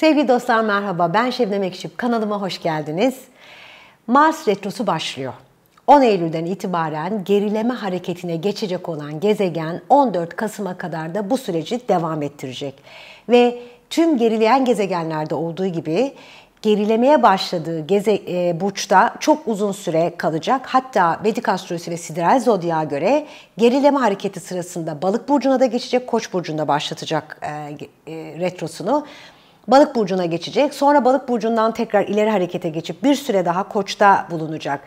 Sevgili dostlar merhaba ben Şebnem Ekşip kanalıma hoş geldiniz. Mars Retrosu başlıyor. 10 Eylül'den itibaren gerileme hareketine geçecek olan gezegen 14 Kasım'a kadar da bu süreci devam ettirecek. Ve tüm gerileyen gezegenlerde olduğu gibi gerilemeye başladığı geze, e, burçta çok uzun süre kalacak. Hatta Vedik astrolojisi ve sideral zodyağa göre gerileme hareketi sırasında balık burcuna da geçecek, koç burcunda başlatacak e, e, retrosunu. Balık burcuna geçecek. Sonra Balık burcundan tekrar ileri harekete geçip bir süre daha Koç'ta bulunacak.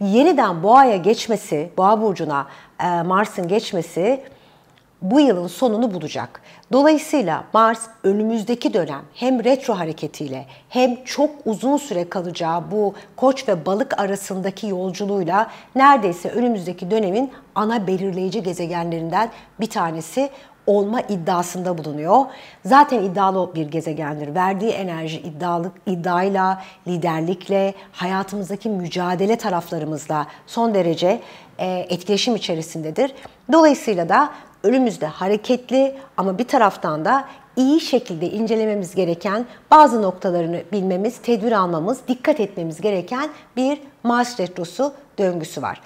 Yeniden Boğa'ya geçmesi, Boğa burcuna e, Mars'ın geçmesi bu yılın sonunu bulacak. Dolayısıyla Mars önümüzdeki dönem hem retro hareketiyle hem çok uzun süre kalacağı bu koç ve balık arasındaki yolculuğuyla neredeyse önümüzdeki dönemin ana belirleyici gezegenlerinden bir tanesi olma iddiasında bulunuyor. Zaten iddialı bir gezegendir. Verdiği enerji iddialık, iddiayla, liderlikle, hayatımızdaki mücadele taraflarımızla son derece e, etkileşim içerisindedir. Dolayısıyla da önümüzde hareketli ama bir taraftan da iyi şekilde incelememiz gereken bazı noktalarını bilmemiz, tedbir almamız, dikkat etmemiz gereken bir Mars retrosu döngüsü var.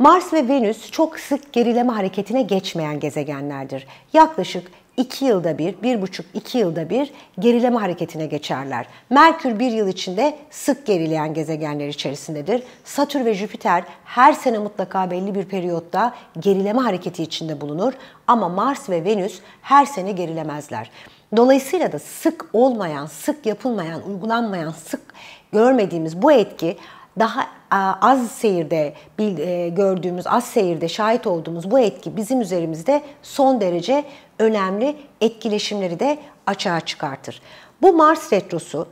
Mars ve Venüs çok sık gerileme hareketine geçmeyen gezegenlerdir. Yaklaşık 2 yılda bir, 1,5-2 yılda bir gerileme hareketine geçerler. Merkür bir yıl içinde sık gerileyen gezegenler içerisindedir. Satürn ve Jüpiter her sene mutlaka belli bir periyotta gerileme hareketi içinde bulunur ama Mars ve Venüs her sene gerilemezler. Dolayısıyla da sık olmayan, sık yapılmayan, uygulanmayan, sık görmediğimiz bu etki daha e, az seyirde e, gördüğümüz, az seyirde şahit olduğumuz bu etki bizim üzerimizde son derece önemli etkileşimleri de açığa çıkartır. Bu Mars retrosu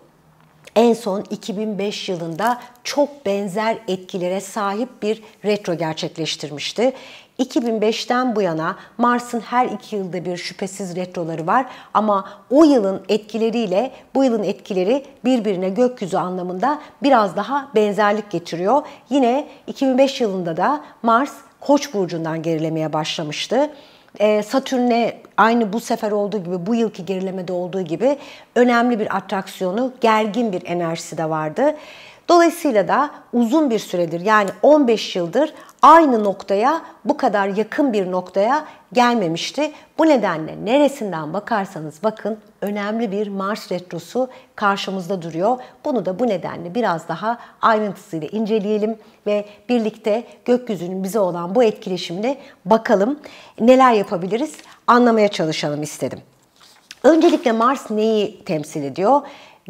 en son 2005 yılında çok benzer etkilere sahip bir retro gerçekleştirmişti. 2005'ten bu yana Mars'ın her iki yılda bir şüphesiz retroları var ama o yılın etkileriyle bu yılın etkileri birbirine gökyüzü anlamında biraz daha benzerlik getiriyor. Yine 2005 yılında da Mars Koç burcundan gerilemeye başlamıştı. Ee, Satürn'e aynı bu sefer olduğu gibi bu yılki gerilemede olduğu gibi önemli bir atraksiyonu, gergin bir enerjisi de vardı. Dolayısıyla da uzun bir süredir yani 15 yıldır aynı noktaya bu kadar yakın bir noktaya gelmemişti. Bu nedenle neresinden bakarsanız bakın önemli bir Mars retrosu karşımızda duruyor. Bunu da bu nedenle biraz daha ayrıntısıyla inceleyelim ve birlikte gökyüzünün bize olan bu etkileşimle bakalım neler yapabiliriz anlamaya çalışalım istedim. Öncelikle Mars neyi temsil ediyor?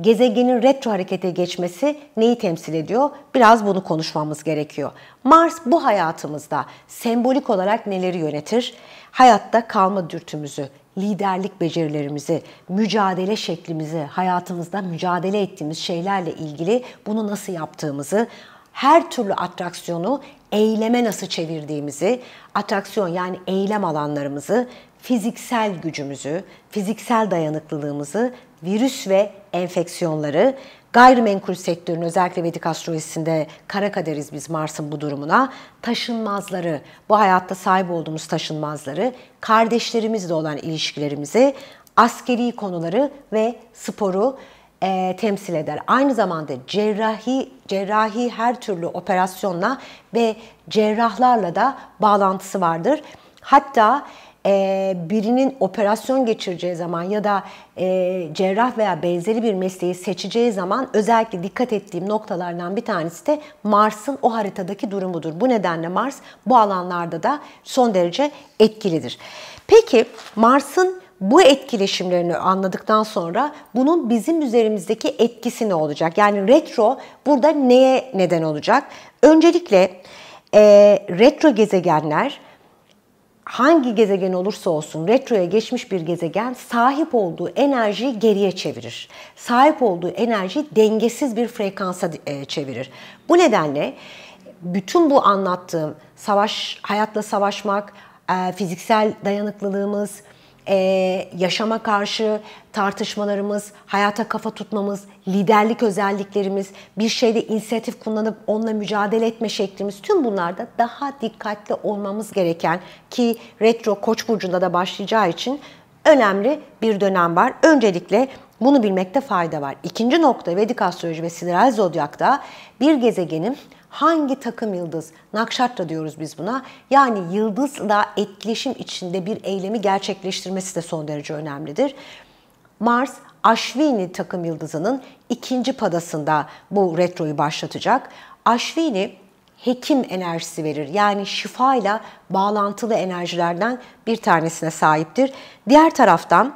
gezegenin retro harekete geçmesi neyi temsil ediyor? Biraz bunu konuşmamız gerekiyor. Mars bu hayatımızda sembolik olarak neleri yönetir? Hayatta kalma dürtümüzü, liderlik becerilerimizi, mücadele şeklimizi, hayatımızda mücadele ettiğimiz şeylerle ilgili bunu nasıl yaptığımızı, her türlü atraksiyonu eyleme nasıl çevirdiğimizi, atraksiyon yani eylem alanlarımızı, fiziksel gücümüzü, fiziksel dayanıklılığımızı, virüs ve enfeksiyonları, gayrimenkul sektörün özellikle Vedik astrolojisinde kara kaderiz biz Mars'ın bu durumuna. Taşınmazları, bu hayatta sahip olduğumuz taşınmazları, kardeşlerimizle olan ilişkilerimizi, askeri konuları ve sporu e, temsil eder. Aynı zamanda cerrahi cerrahi her türlü operasyonla ve cerrahlarla da bağlantısı vardır. Hatta e, birinin operasyon geçireceği zaman ya da e, cerrah veya benzeri bir mesleği seçeceği zaman özellikle dikkat ettiğim noktalardan bir tanesi de Mars'ın o haritadaki durumudur. Bu nedenle Mars bu alanlarda da son derece etkilidir. Peki Mars'ın bu etkileşimlerini anladıktan sonra bunun bizim üzerimizdeki etkisi ne olacak? Yani retro burada neye neden olacak? Öncelikle e, retro gezegenler hangi gezegen olursa olsun retroya geçmiş bir gezegen sahip olduğu enerjiyi geriye çevirir. Sahip olduğu enerjiyi dengesiz bir frekansa e, çevirir. Bu nedenle bütün bu anlattığım savaş hayatla savaşmak, e, fiziksel dayanıklılığımız, e, yaşama karşı tartışmalarımız, hayata kafa tutmamız, liderlik özelliklerimiz, bir şeyde inisiyatif kullanıp onunla mücadele etme şeklimiz tüm bunlarda daha dikkatli olmamız gereken ki retro koç burcunda da başlayacağı için önemli bir dönem var. Öncelikle bunu bilmekte fayda var. İkinci nokta Vedik astroloji ve sideral zodyakta bir gezegenin hangi takım yıldız? Nakşatra diyoruz biz buna. Yani yıldızla etkileşim içinde bir eylemi gerçekleştirmesi de son derece önemlidir. Mars Aşvini takım yıldızının ikinci padasında bu retroyu başlatacak. Aşvini hekim enerjisi verir. Yani şifayla bağlantılı enerjilerden bir tanesine sahiptir. Diğer taraftan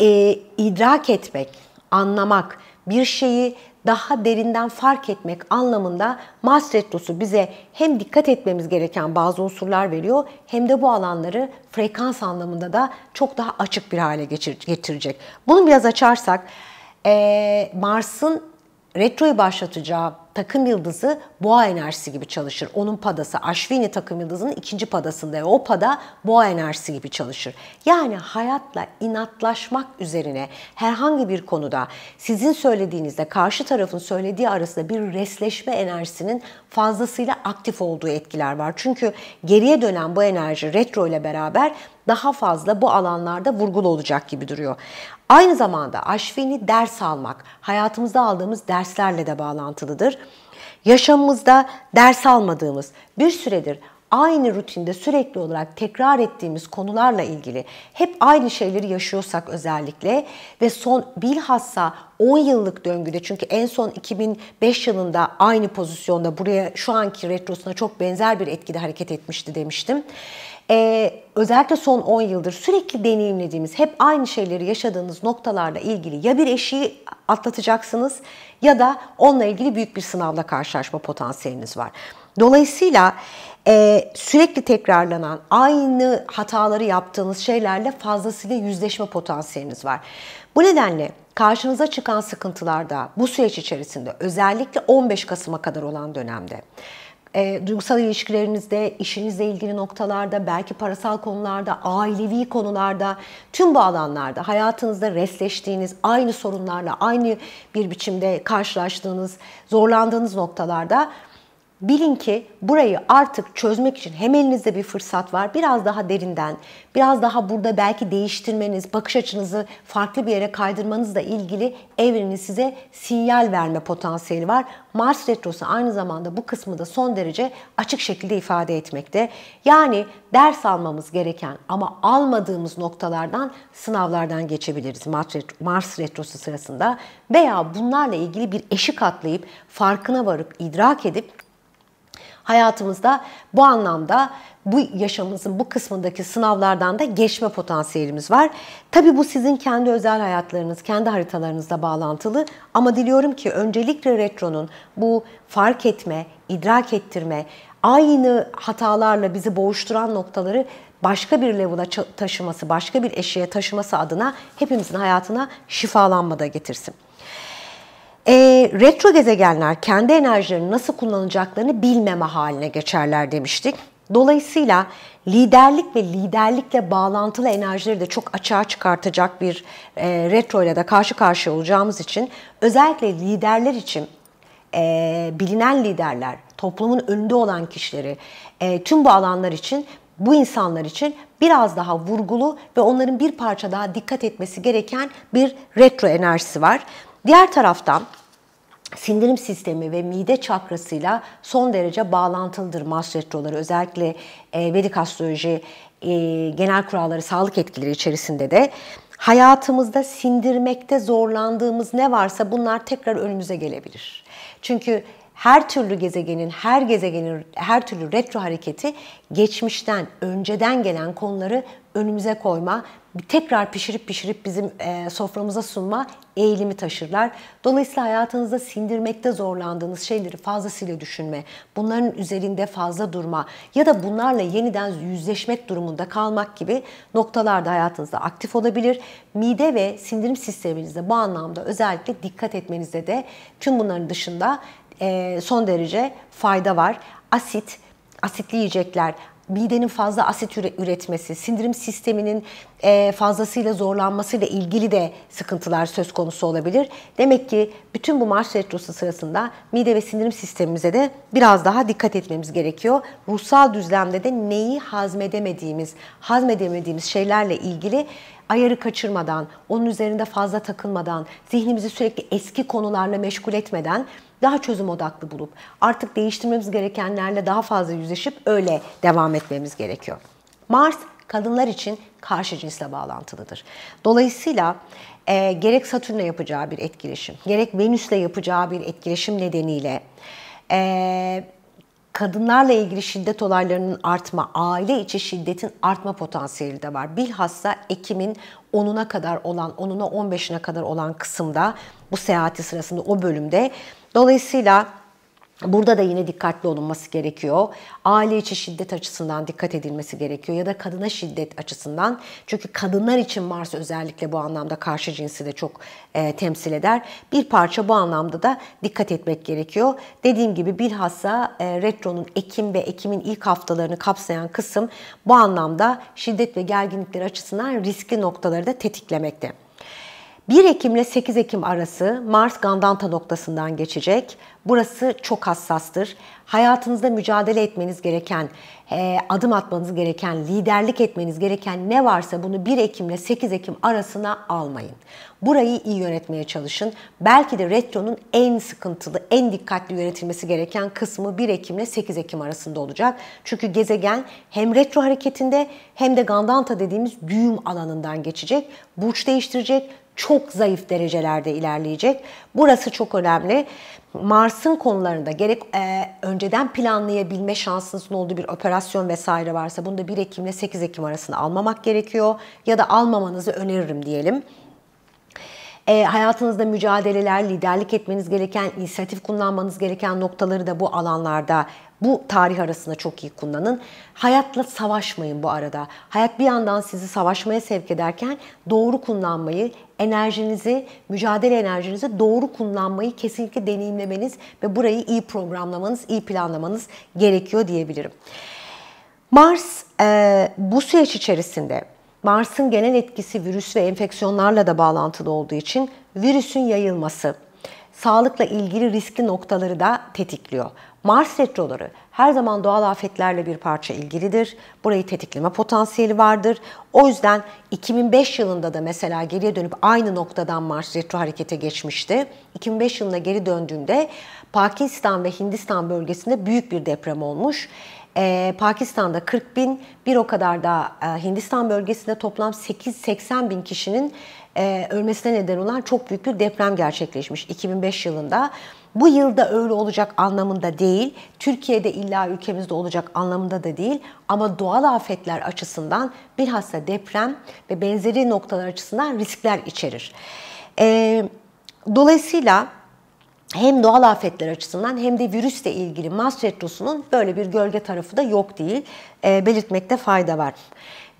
e, idrak etmek, anlamak, bir şeyi daha derinden fark etmek anlamında Mars Retrosu bize hem dikkat etmemiz gereken bazı unsurlar veriyor hem de bu alanları frekans anlamında da çok daha açık bir hale getirecek. Bunu biraz açarsak Mars'ın retroyu başlatacağı takım yıldızı boğa enerjisi gibi çalışır. Onun padası Ashwin'i takım yıldızının ikinci padasında ve o pada boğa enerjisi gibi çalışır. Yani hayatla inatlaşmak üzerine herhangi bir konuda sizin söylediğinizde karşı tarafın söylediği arasında bir resleşme enerjisinin fazlasıyla aktif olduğu etkiler var. Çünkü geriye dönen bu enerji retro ile beraber daha fazla bu alanlarda vurgulu olacak gibi duruyor. Aynı zamanda aşvini ders almak hayatımızda aldığımız derslerle de bağlantılıdır. Yaşamımızda ders almadığımız bir süredir aynı rutinde sürekli olarak tekrar ettiğimiz konularla ilgili hep aynı şeyleri yaşıyorsak özellikle ve son bilhassa 10 yıllık döngüde çünkü en son 2005 yılında aynı pozisyonda buraya şu anki retrosuna çok benzer bir etkide hareket etmişti demiştim e, özellikle son 10 yıldır sürekli deneyimlediğimiz, hep aynı şeyleri yaşadığınız noktalarla ilgili ya bir eşiği atlatacaksınız ya da onunla ilgili büyük bir sınavla karşılaşma potansiyeliniz var. Dolayısıyla e, sürekli tekrarlanan, aynı hataları yaptığınız şeylerle fazlasıyla yüzleşme potansiyeliniz var. Bu nedenle karşınıza çıkan sıkıntılarda bu süreç içerisinde özellikle 15 Kasım'a kadar olan dönemde e, duygusal ilişkilerinizde, işinizle ilgili noktalarda, belki parasal konularda, ailevi konularda, tüm bu alanlarda hayatınızda resleştiğiniz, aynı sorunlarla, aynı bir biçimde karşılaştığınız, zorlandığınız noktalarda Bilin ki burayı artık çözmek için hem elinizde bir fırsat var. Biraz daha derinden, biraz daha burada belki değiştirmeniz, bakış açınızı farklı bir yere kaydırmanızla ilgili evrenin size sinyal verme potansiyeli var. Mars retrosu aynı zamanda bu kısmı da son derece açık şekilde ifade etmekte. Yani ders almamız gereken ama almadığımız noktalardan, sınavlardan geçebiliriz Mars retrosu sırasında veya bunlarla ilgili bir eşik atlayıp farkına varıp idrak edip hayatımızda bu anlamda bu yaşamımızın bu kısmındaki sınavlardan da geçme potansiyelimiz var. Tabi bu sizin kendi özel hayatlarınız, kendi haritalarınızla bağlantılı ama diliyorum ki öncelikle retronun bu fark etme, idrak ettirme, aynı hatalarla bizi boğuşturan noktaları başka bir level'a taşıması, başka bir eşiğe taşıması adına hepimizin hayatına şifalanmada getirsin e, retro gezegenler kendi enerjilerini nasıl kullanacaklarını bilmeme haline geçerler demiştik. Dolayısıyla liderlik ve liderlikle bağlantılı enerjileri de çok açığa çıkartacak bir e, retro ile de karşı karşıya olacağımız için özellikle liderler için e, bilinen liderler, toplumun önünde olan kişileri, e, tüm bu alanlar için bu insanlar için biraz daha vurgulu ve onların bir parça daha dikkat etmesi gereken bir retro enerjisi var. Diğer taraftan sindirim sistemi ve mide çakrasıyla son derece bağlantılıdır Mars retroları. Özellikle e, Vedik astroloji e, genel kuralları sağlık etkileri içerisinde de hayatımızda sindirmekte zorlandığımız ne varsa bunlar tekrar önümüze gelebilir. Çünkü her türlü gezegenin, her gezegenin her türlü retro hareketi geçmişten, önceden gelen konuları önümüze koyma, tekrar pişirip pişirip bizim e, soframıza sunma eğilimi taşırlar. Dolayısıyla hayatınızda sindirmekte zorlandığınız şeyleri fazlasıyla düşünme, bunların üzerinde fazla durma ya da bunlarla yeniden yüzleşmek durumunda kalmak gibi noktalarda hayatınızda aktif olabilir. Mide ve sindirim sisteminizde bu anlamda özellikle dikkat etmenizde de tüm bunların dışında e, son derece fayda var. Asit, asitli yiyecekler, midenin fazla asit üretmesi, sindirim sisteminin e, fazlasıyla zorlanmasıyla ilgili de sıkıntılar söz konusu olabilir. Demek ki bütün bu Mars retrosu sırasında mide ve sindirim sistemimize de biraz daha dikkat etmemiz gerekiyor. Ruhsal düzlemde de neyi hazmedemediğimiz, hazmedemediğimiz şeylerle ilgili ayarı kaçırmadan, onun üzerinde fazla takılmadan, zihnimizi sürekli eski konularla meşgul etmeden daha çözüm odaklı bulup artık değiştirmemiz gerekenlerle daha fazla yüzleşip öyle devam etmemiz gerekiyor. Mars kadınlar için karşı cinsle bağlantılıdır. Dolayısıyla e, gerek Satürn'le yapacağı bir etkileşim, gerek Venüs'le yapacağı bir etkileşim nedeniyle e, kadınlarla ilgili şiddet olaylarının artma, aile içi şiddetin artma potansiyeli de var. Bilhassa Ekim'in 10'una kadar olan, 10'una 15'ine kadar olan kısımda bu seyahati sırasında o bölümde Dolayısıyla Burada da yine dikkatli olunması gerekiyor. Aile içi şiddet açısından dikkat edilmesi gerekiyor ya da kadına şiddet açısından. Çünkü kadınlar için Mars özellikle bu anlamda karşı cinsi de çok e, temsil eder. Bir parça bu anlamda da dikkat etmek gerekiyor. Dediğim gibi bilhassa e, retronun Ekim ve Ekim'in ilk haftalarını kapsayan kısım bu anlamda şiddet ve gerginlikler açısından riskli noktaları da tetiklemekte. 1 Ekim ile 8 Ekim arası Mars Gandanta noktasından geçecek. Burası çok hassastır. Hayatınızda mücadele etmeniz gereken, e, adım atmanız gereken, liderlik etmeniz gereken ne varsa bunu 1 Ekim ile 8 Ekim arasına almayın. Burayı iyi yönetmeye çalışın. Belki de retronun en sıkıntılı, en dikkatli yönetilmesi gereken kısmı 1 Ekim ile 8 Ekim arasında olacak. Çünkü gezegen hem retro hareketinde hem de Gandanta dediğimiz düğüm alanından geçecek. Burç değiştirecek, çok zayıf derecelerde ilerleyecek. Burası çok önemli. Mars'ın konularında gerek e, önceden planlayabilme şansınızın olduğu bir operasyon vesaire varsa bunu da 1 Ekim ile 8 Ekim arasında almamak gerekiyor ya da almamanızı öneririm diyelim. E, hayatınızda mücadeleler, liderlik etmeniz gereken, inisiyatif kullanmanız gereken noktaları da bu alanlarda bu tarih arasında çok iyi kullanın. Hayatla savaşmayın bu arada. Hayat bir yandan sizi savaşmaya sevk ederken doğru kullanmayı, enerjinizi, mücadele enerjinizi doğru kullanmayı kesinlikle deneyimlemeniz ve burayı iyi programlamanız, iyi planlamanız gerekiyor diyebilirim. Mars e, bu süreç içerisinde Mars'ın genel etkisi virüs ve enfeksiyonlarla da bağlantılı olduğu için virüsün yayılması, sağlıkla ilgili riskli noktaları da tetikliyor. Mars retroları her zaman doğal afetlerle bir parça ilgilidir. Burayı tetikleme potansiyeli vardır. O yüzden 2005 yılında da mesela geriye dönüp aynı noktadan Mars retro harekete geçmişti. 2005 yılında geri döndüğümde Pakistan ve Hindistan bölgesinde büyük bir deprem olmuş. Ee, Pakistan'da 40 bin, bir o kadar da e, Hindistan bölgesinde toplam 8-80 bin kişinin e, ölmesine neden olan çok büyük bir deprem gerçekleşmiş 2005 yılında. Bu yılda öyle olacak anlamında değil, Türkiye'de illa ülkemizde olacak anlamında da değil ama doğal afetler açısından bilhassa deprem ve benzeri noktalar açısından riskler içerir. E, dolayısıyla hem doğal afetler açısından hem de virüsle ilgili Maas retrosunun böyle bir gölge tarafı da yok değil. E, belirtmekte fayda var.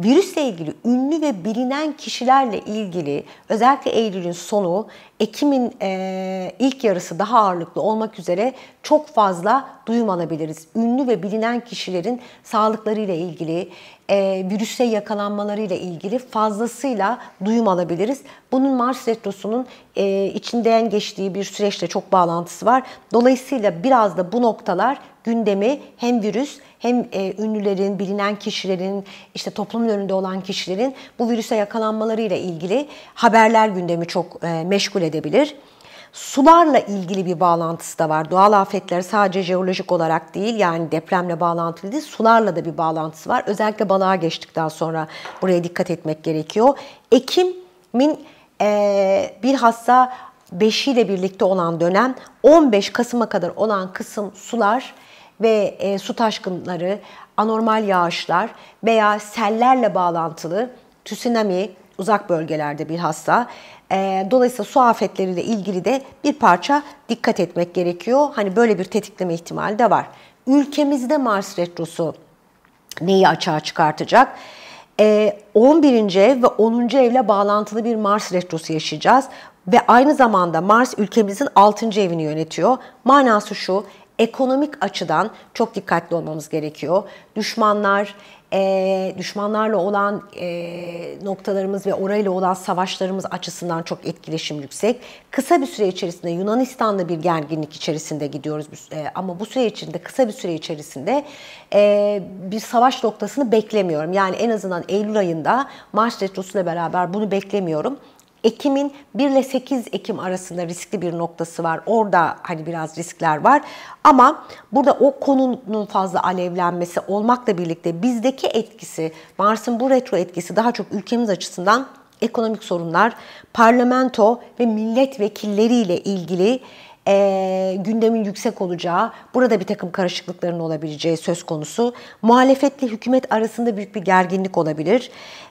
Virüsle ilgili ünlü ve bilinen kişilerle ilgili özellikle Eylül'ün sonu, Ekim'in e, ilk yarısı daha ağırlıklı olmak üzere çok fazla duyum alabiliriz. Ünlü ve bilinen kişilerin sağlıklarıyla ilgili, e, virüse yakalanmalarıyla ilgili fazlasıyla duyum alabiliriz. Bunun Mars Retrosu'nun e, içinden geçtiği bir süreçle çok bağlantısı var. Dolayısıyla biraz da bu noktalar gündemi hem virüs hem e, ünlülerin, bilinen kişilerin, işte toplumun önünde olan kişilerin bu virüse yakalanmalarıyla ilgili haberler gündemi çok e, meşgul edebilir. Sularla ilgili bir bağlantısı da var. Doğal afetler sadece jeolojik olarak değil yani depremle bağlantılı değil, sularla da bir bağlantısı var. Özellikle balığa geçtikten sonra buraya dikkat etmek gerekiyor. Ekim'in e, bilhassa 5 ile birlikte olan dönem 15 Kasım'a kadar olan kısım sular ve e, su taşkınları, anormal yağışlar veya sellerle bağlantılı tsunami uzak bölgelerde bilhassa. E, dolayısıyla su afetleriyle ilgili de bir parça dikkat etmek gerekiyor. Hani böyle bir tetikleme ihtimali de var. Ülkemizde Mars Retrosu neyi açığa çıkartacak? E, 11. ev ve 10. evle bağlantılı bir Mars Retrosu yaşayacağız ve aynı zamanda Mars ülkemizin 6. evini yönetiyor. Manası şu, ekonomik açıdan çok dikkatli olmamız gerekiyor. Düşmanlar, e, düşmanlarla olan e, noktalarımız ve orayla olan savaşlarımız açısından çok etkileşim yüksek. Kısa bir süre içerisinde Yunanistan'la bir gerginlik içerisinde gidiyoruz e, ama bu süre içinde kısa bir süre içerisinde e, bir savaş noktasını beklemiyorum. Yani en azından Eylül ayında Mars Retrosu'yla beraber bunu beklemiyorum. Ekim'in 1 ile 8 Ekim arasında riskli bir noktası var. Orada hani biraz riskler var. Ama burada o konunun fazla alevlenmesi olmakla birlikte bizdeki etkisi, Mars'ın bu retro etkisi daha çok ülkemiz açısından ekonomik sorunlar, parlamento ve milletvekilleriyle ilgili e, gündemin yüksek olacağı, burada bir takım karışıklıkların olabileceği söz konusu. Muhalefetle hükümet arasında büyük bir gerginlik olabilir.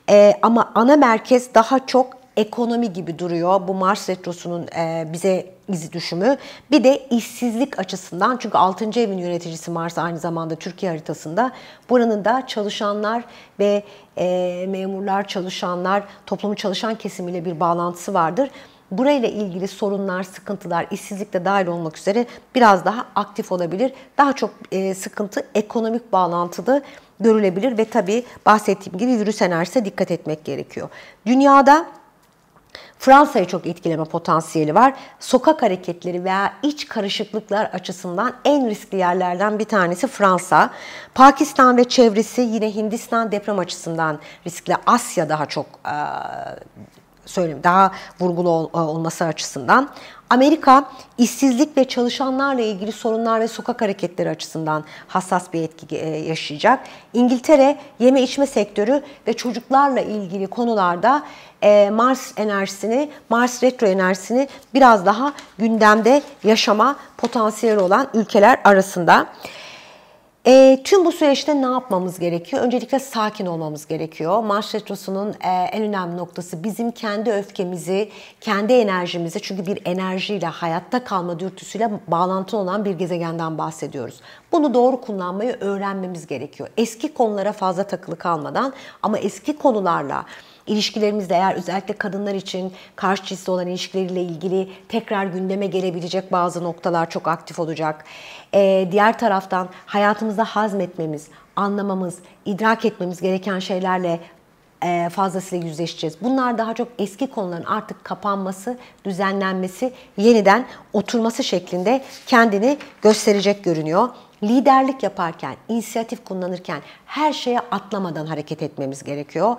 E, ama ana merkez daha çok ekonomi gibi duruyor bu Mars Retrosu'nun e, bize izi düşümü. Bir de işsizlik açısından çünkü 6. evin yöneticisi Mars aynı zamanda Türkiye haritasında. Buranın da çalışanlar ve e, memurlar, çalışanlar, toplumu çalışan kesimiyle bir bağlantısı vardır. Burayla ilgili sorunlar, sıkıntılar, işsizlik de dahil olmak üzere biraz daha aktif olabilir. Daha çok e, sıkıntı ekonomik bağlantılı görülebilir ve tabii bahsettiğim gibi virüs enerjisine dikkat etmek gerekiyor. Dünyada Fransa'yı çok etkileme potansiyeli var. Sokak hareketleri veya iç karışıklıklar açısından en riskli yerlerden bir tanesi Fransa. Pakistan ve çevresi yine Hindistan deprem açısından riskli. Asya daha çok e, söyleyeyim daha vurgulu ol, olması açısından. Amerika işsizlik ve çalışanlarla ilgili sorunlar ve sokak hareketleri açısından hassas bir etki yaşayacak. İngiltere yeme içme sektörü ve çocuklarla ilgili konularda e, Mars enerjisini, Mars retro enerjisini biraz daha gündemde yaşama potansiyeli olan ülkeler arasında. E, tüm bu süreçte ne yapmamız gerekiyor? Öncelikle sakin olmamız gerekiyor. Mars Retrosu'nun e, en önemli noktası bizim kendi öfkemizi, kendi enerjimizi çünkü bir enerjiyle, hayatta kalma dürtüsüyle bağlantılı olan bir gezegenden bahsediyoruz. Bunu doğru kullanmayı öğrenmemiz gerekiyor. Eski konulara fazla takılı kalmadan ama eski konularla ilişkilerimizde eğer özellikle kadınlar için karşı cinsle olan ilişkileriyle ilgili tekrar gündeme gelebilecek bazı noktalar çok aktif olacak. Ee, diğer taraftan hayatımızda hazmetmemiz, anlamamız, idrak etmemiz gereken şeylerle e, fazlasıyla yüzleşeceğiz. Bunlar daha çok eski konuların artık kapanması, düzenlenmesi, yeniden oturması şeklinde kendini gösterecek görünüyor. Liderlik yaparken, inisiyatif kullanırken her şeye atlamadan hareket etmemiz gerekiyor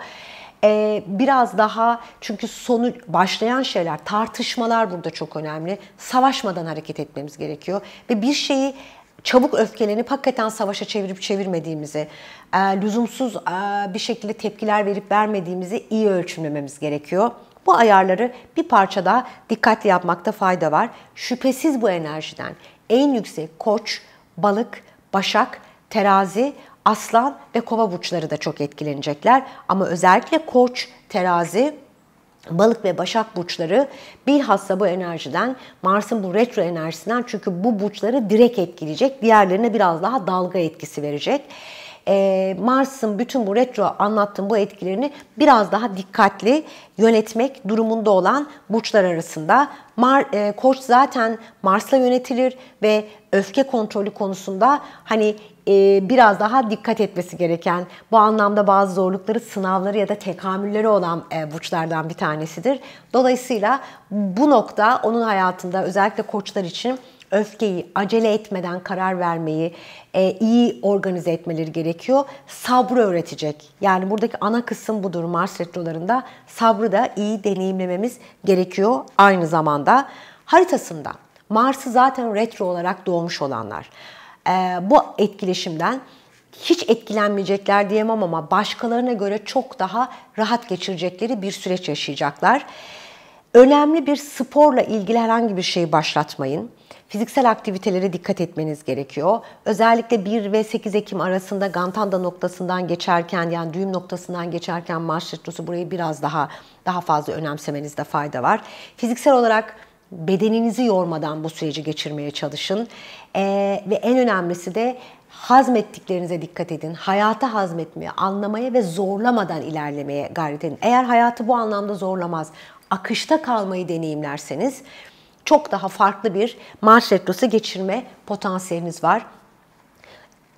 e, biraz daha çünkü sonu başlayan şeyler, tartışmalar burada çok önemli. Savaşmadan hareket etmemiz gerekiyor ve bir şeyi çabuk öfkelenip hakikaten savaşa çevirip çevirmediğimizi, e, lüzumsuz e, bir şekilde tepkiler verip vermediğimizi iyi ölçümlememiz gerekiyor. Bu ayarları bir parça daha dikkatli yapmakta fayda var. Şüphesiz bu enerjiden en yüksek koç, balık, başak, terazi, Aslan ve Kova burçları da çok etkilenecekler ama özellikle Koç, Terazi Balık ve Başak burçları bilhassa bu enerjiden, Mars'ın bu retro enerjisinden çünkü bu burçları direkt etkileyecek, diğerlerine biraz daha dalga etkisi verecek. Ee, Mars'ın bütün bu retro anlattığım bu etkilerini biraz daha dikkatli yönetmek durumunda olan burçlar arasında. Mar, e, koç zaten Mars'la yönetilir ve öfke kontrolü konusunda hani e, biraz daha dikkat etmesi gereken, bu anlamda bazı zorlukları, sınavları ya da tekamülleri olan e, burçlardan bir tanesidir. Dolayısıyla bu nokta onun hayatında özellikle koçlar için öfkeyi acele etmeden karar vermeyi e, iyi organize etmeleri gerekiyor. Sabrı öğretecek. Yani buradaki ana kısım budur Mars retrolarında. Sabrı da iyi deneyimlememiz gerekiyor aynı zamanda. Haritasında Mars'ı zaten retro olarak doğmuş olanlar. Ee, bu etkileşimden hiç etkilenmeyecekler diyemem ama başkalarına göre çok daha rahat geçirecekleri bir süreç yaşayacaklar. Önemli bir sporla ilgili herhangi bir şeyi başlatmayın. Fiziksel aktivitelere dikkat etmeniz gerekiyor. Özellikle 1 ve 8 Ekim arasında Gantanda noktasından geçerken yani düğüm noktasından geçerken Mars Retrosu burayı biraz daha daha fazla önemsemenizde fayda var. Fiziksel olarak bedeninizi yormadan bu süreci geçirmeye çalışın. Ee, ve en önemlisi de hazmettiklerinize dikkat edin. Hayata hazmetmeye, anlamaya ve zorlamadan ilerlemeye gayret edin. Eğer hayatı bu anlamda zorlamaz, akışta kalmayı deneyimlerseniz çok daha farklı bir Mars retrosu geçirme potansiyeliniz var.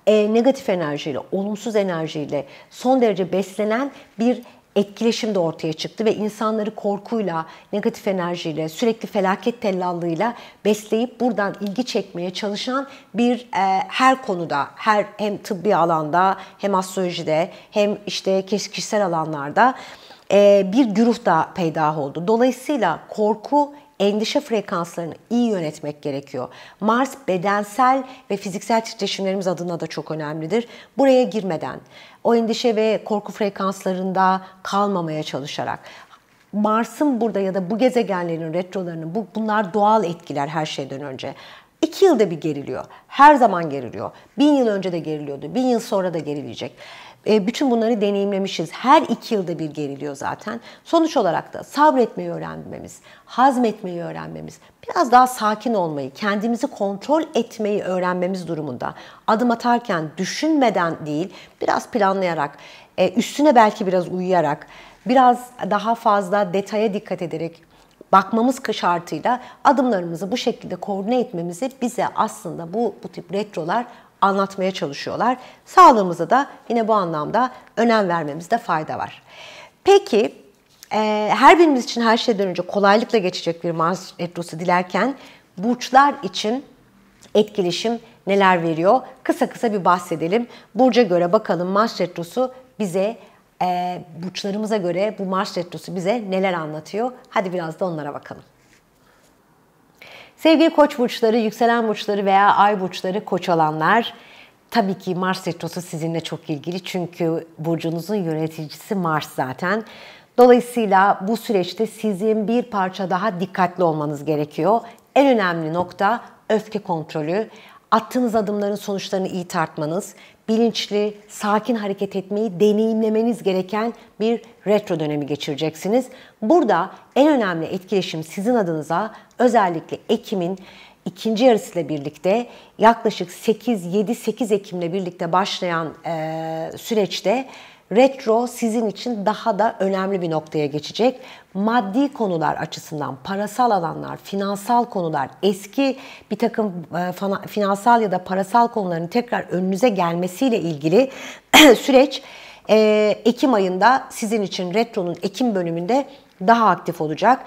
E, negatif enerjiyle, olumsuz enerjiyle son derece beslenen bir etkileşim de ortaya çıktı ve insanları korkuyla, negatif enerjiyle, sürekli felaket tellallığıyla besleyip buradan ilgi çekmeye çalışan bir e, her konuda, her hem tıbbi alanda, hem astrolojide, hem işte kişisel alanlarda e, bir güruh da peydah oldu. Dolayısıyla korku endişe frekanslarını iyi yönetmek gerekiyor. Mars bedensel ve fiziksel titreşimlerimiz adına da çok önemlidir. Buraya girmeden o endişe ve korku frekanslarında kalmamaya çalışarak Mars'ın burada ya da bu gezegenlerin retrolarının bu, bunlar doğal etkiler her şeyden önce. İki yılda bir geriliyor. Her zaman geriliyor. Bin yıl önce de geriliyordu. Bin yıl sonra da gerilecek. E, bütün bunları deneyimlemişiz. Her iki yılda bir geriliyor zaten. Sonuç olarak da sabretmeyi öğrenmemiz, hazmetmeyi öğrenmemiz, biraz daha sakin olmayı, kendimizi kontrol etmeyi öğrenmemiz durumunda. Adım atarken düşünmeden değil, biraz planlayarak, e, üstüne belki biraz uyuyarak, biraz daha fazla detaya dikkat ederek bakmamız şartıyla adımlarımızı bu şekilde koordine etmemizi bize aslında bu bu tip retrolar anlatmaya çalışıyorlar. Sağlığımıza da yine bu anlamda önem vermemizde fayda var. Peki e, her birimiz için her şeyden önce kolaylıkla geçecek bir Mars retrosu dilerken burçlar için etkileşim neler veriyor? Kısa kısa bir bahsedelim. Burca göre bakalım Mars retrosu bize e, burçlarımıza göre bu Mars retrosu bize neler anlatıyor? Hadi biraz da onlara bakalım. Sevgili koç burçları, yükselen burçları veya ay burçları koç olanlar, Tabii ki Mars retrosu sizinle çok ilgili çünkü burcunuzun yöneticisi Mars zaten. Dolayısıyla bu süreçte sizin bir parça daha dikkatli olmanız gerekiyor. En önemli nokta öfke kontrolü, attığınız adımların sonuçlarını iyi tartmanız, bilinçli, sakin hareket etmeyi deneyimlemeniz gereken bir retro dönemi geçireceksiniz. Burada en önemli etkileşim sizin adınıza özellikle Ekim'in ikinci yarısıyla birlikte yaklaşık 8-7-8 Ekim'le birlikte başlayan e, süreçte Retro sizin için daha da önemli bir noktaya geçecek. Maddi konular açısından parasal alanlar, finansal konular, eski bir takım e, finansal ya da parasal konuların tekrar önünüze gelmesiyle ilgili süreç e, Ekim ayında sizin için Retro'nun Ekim bölümünde daha aktif olacak.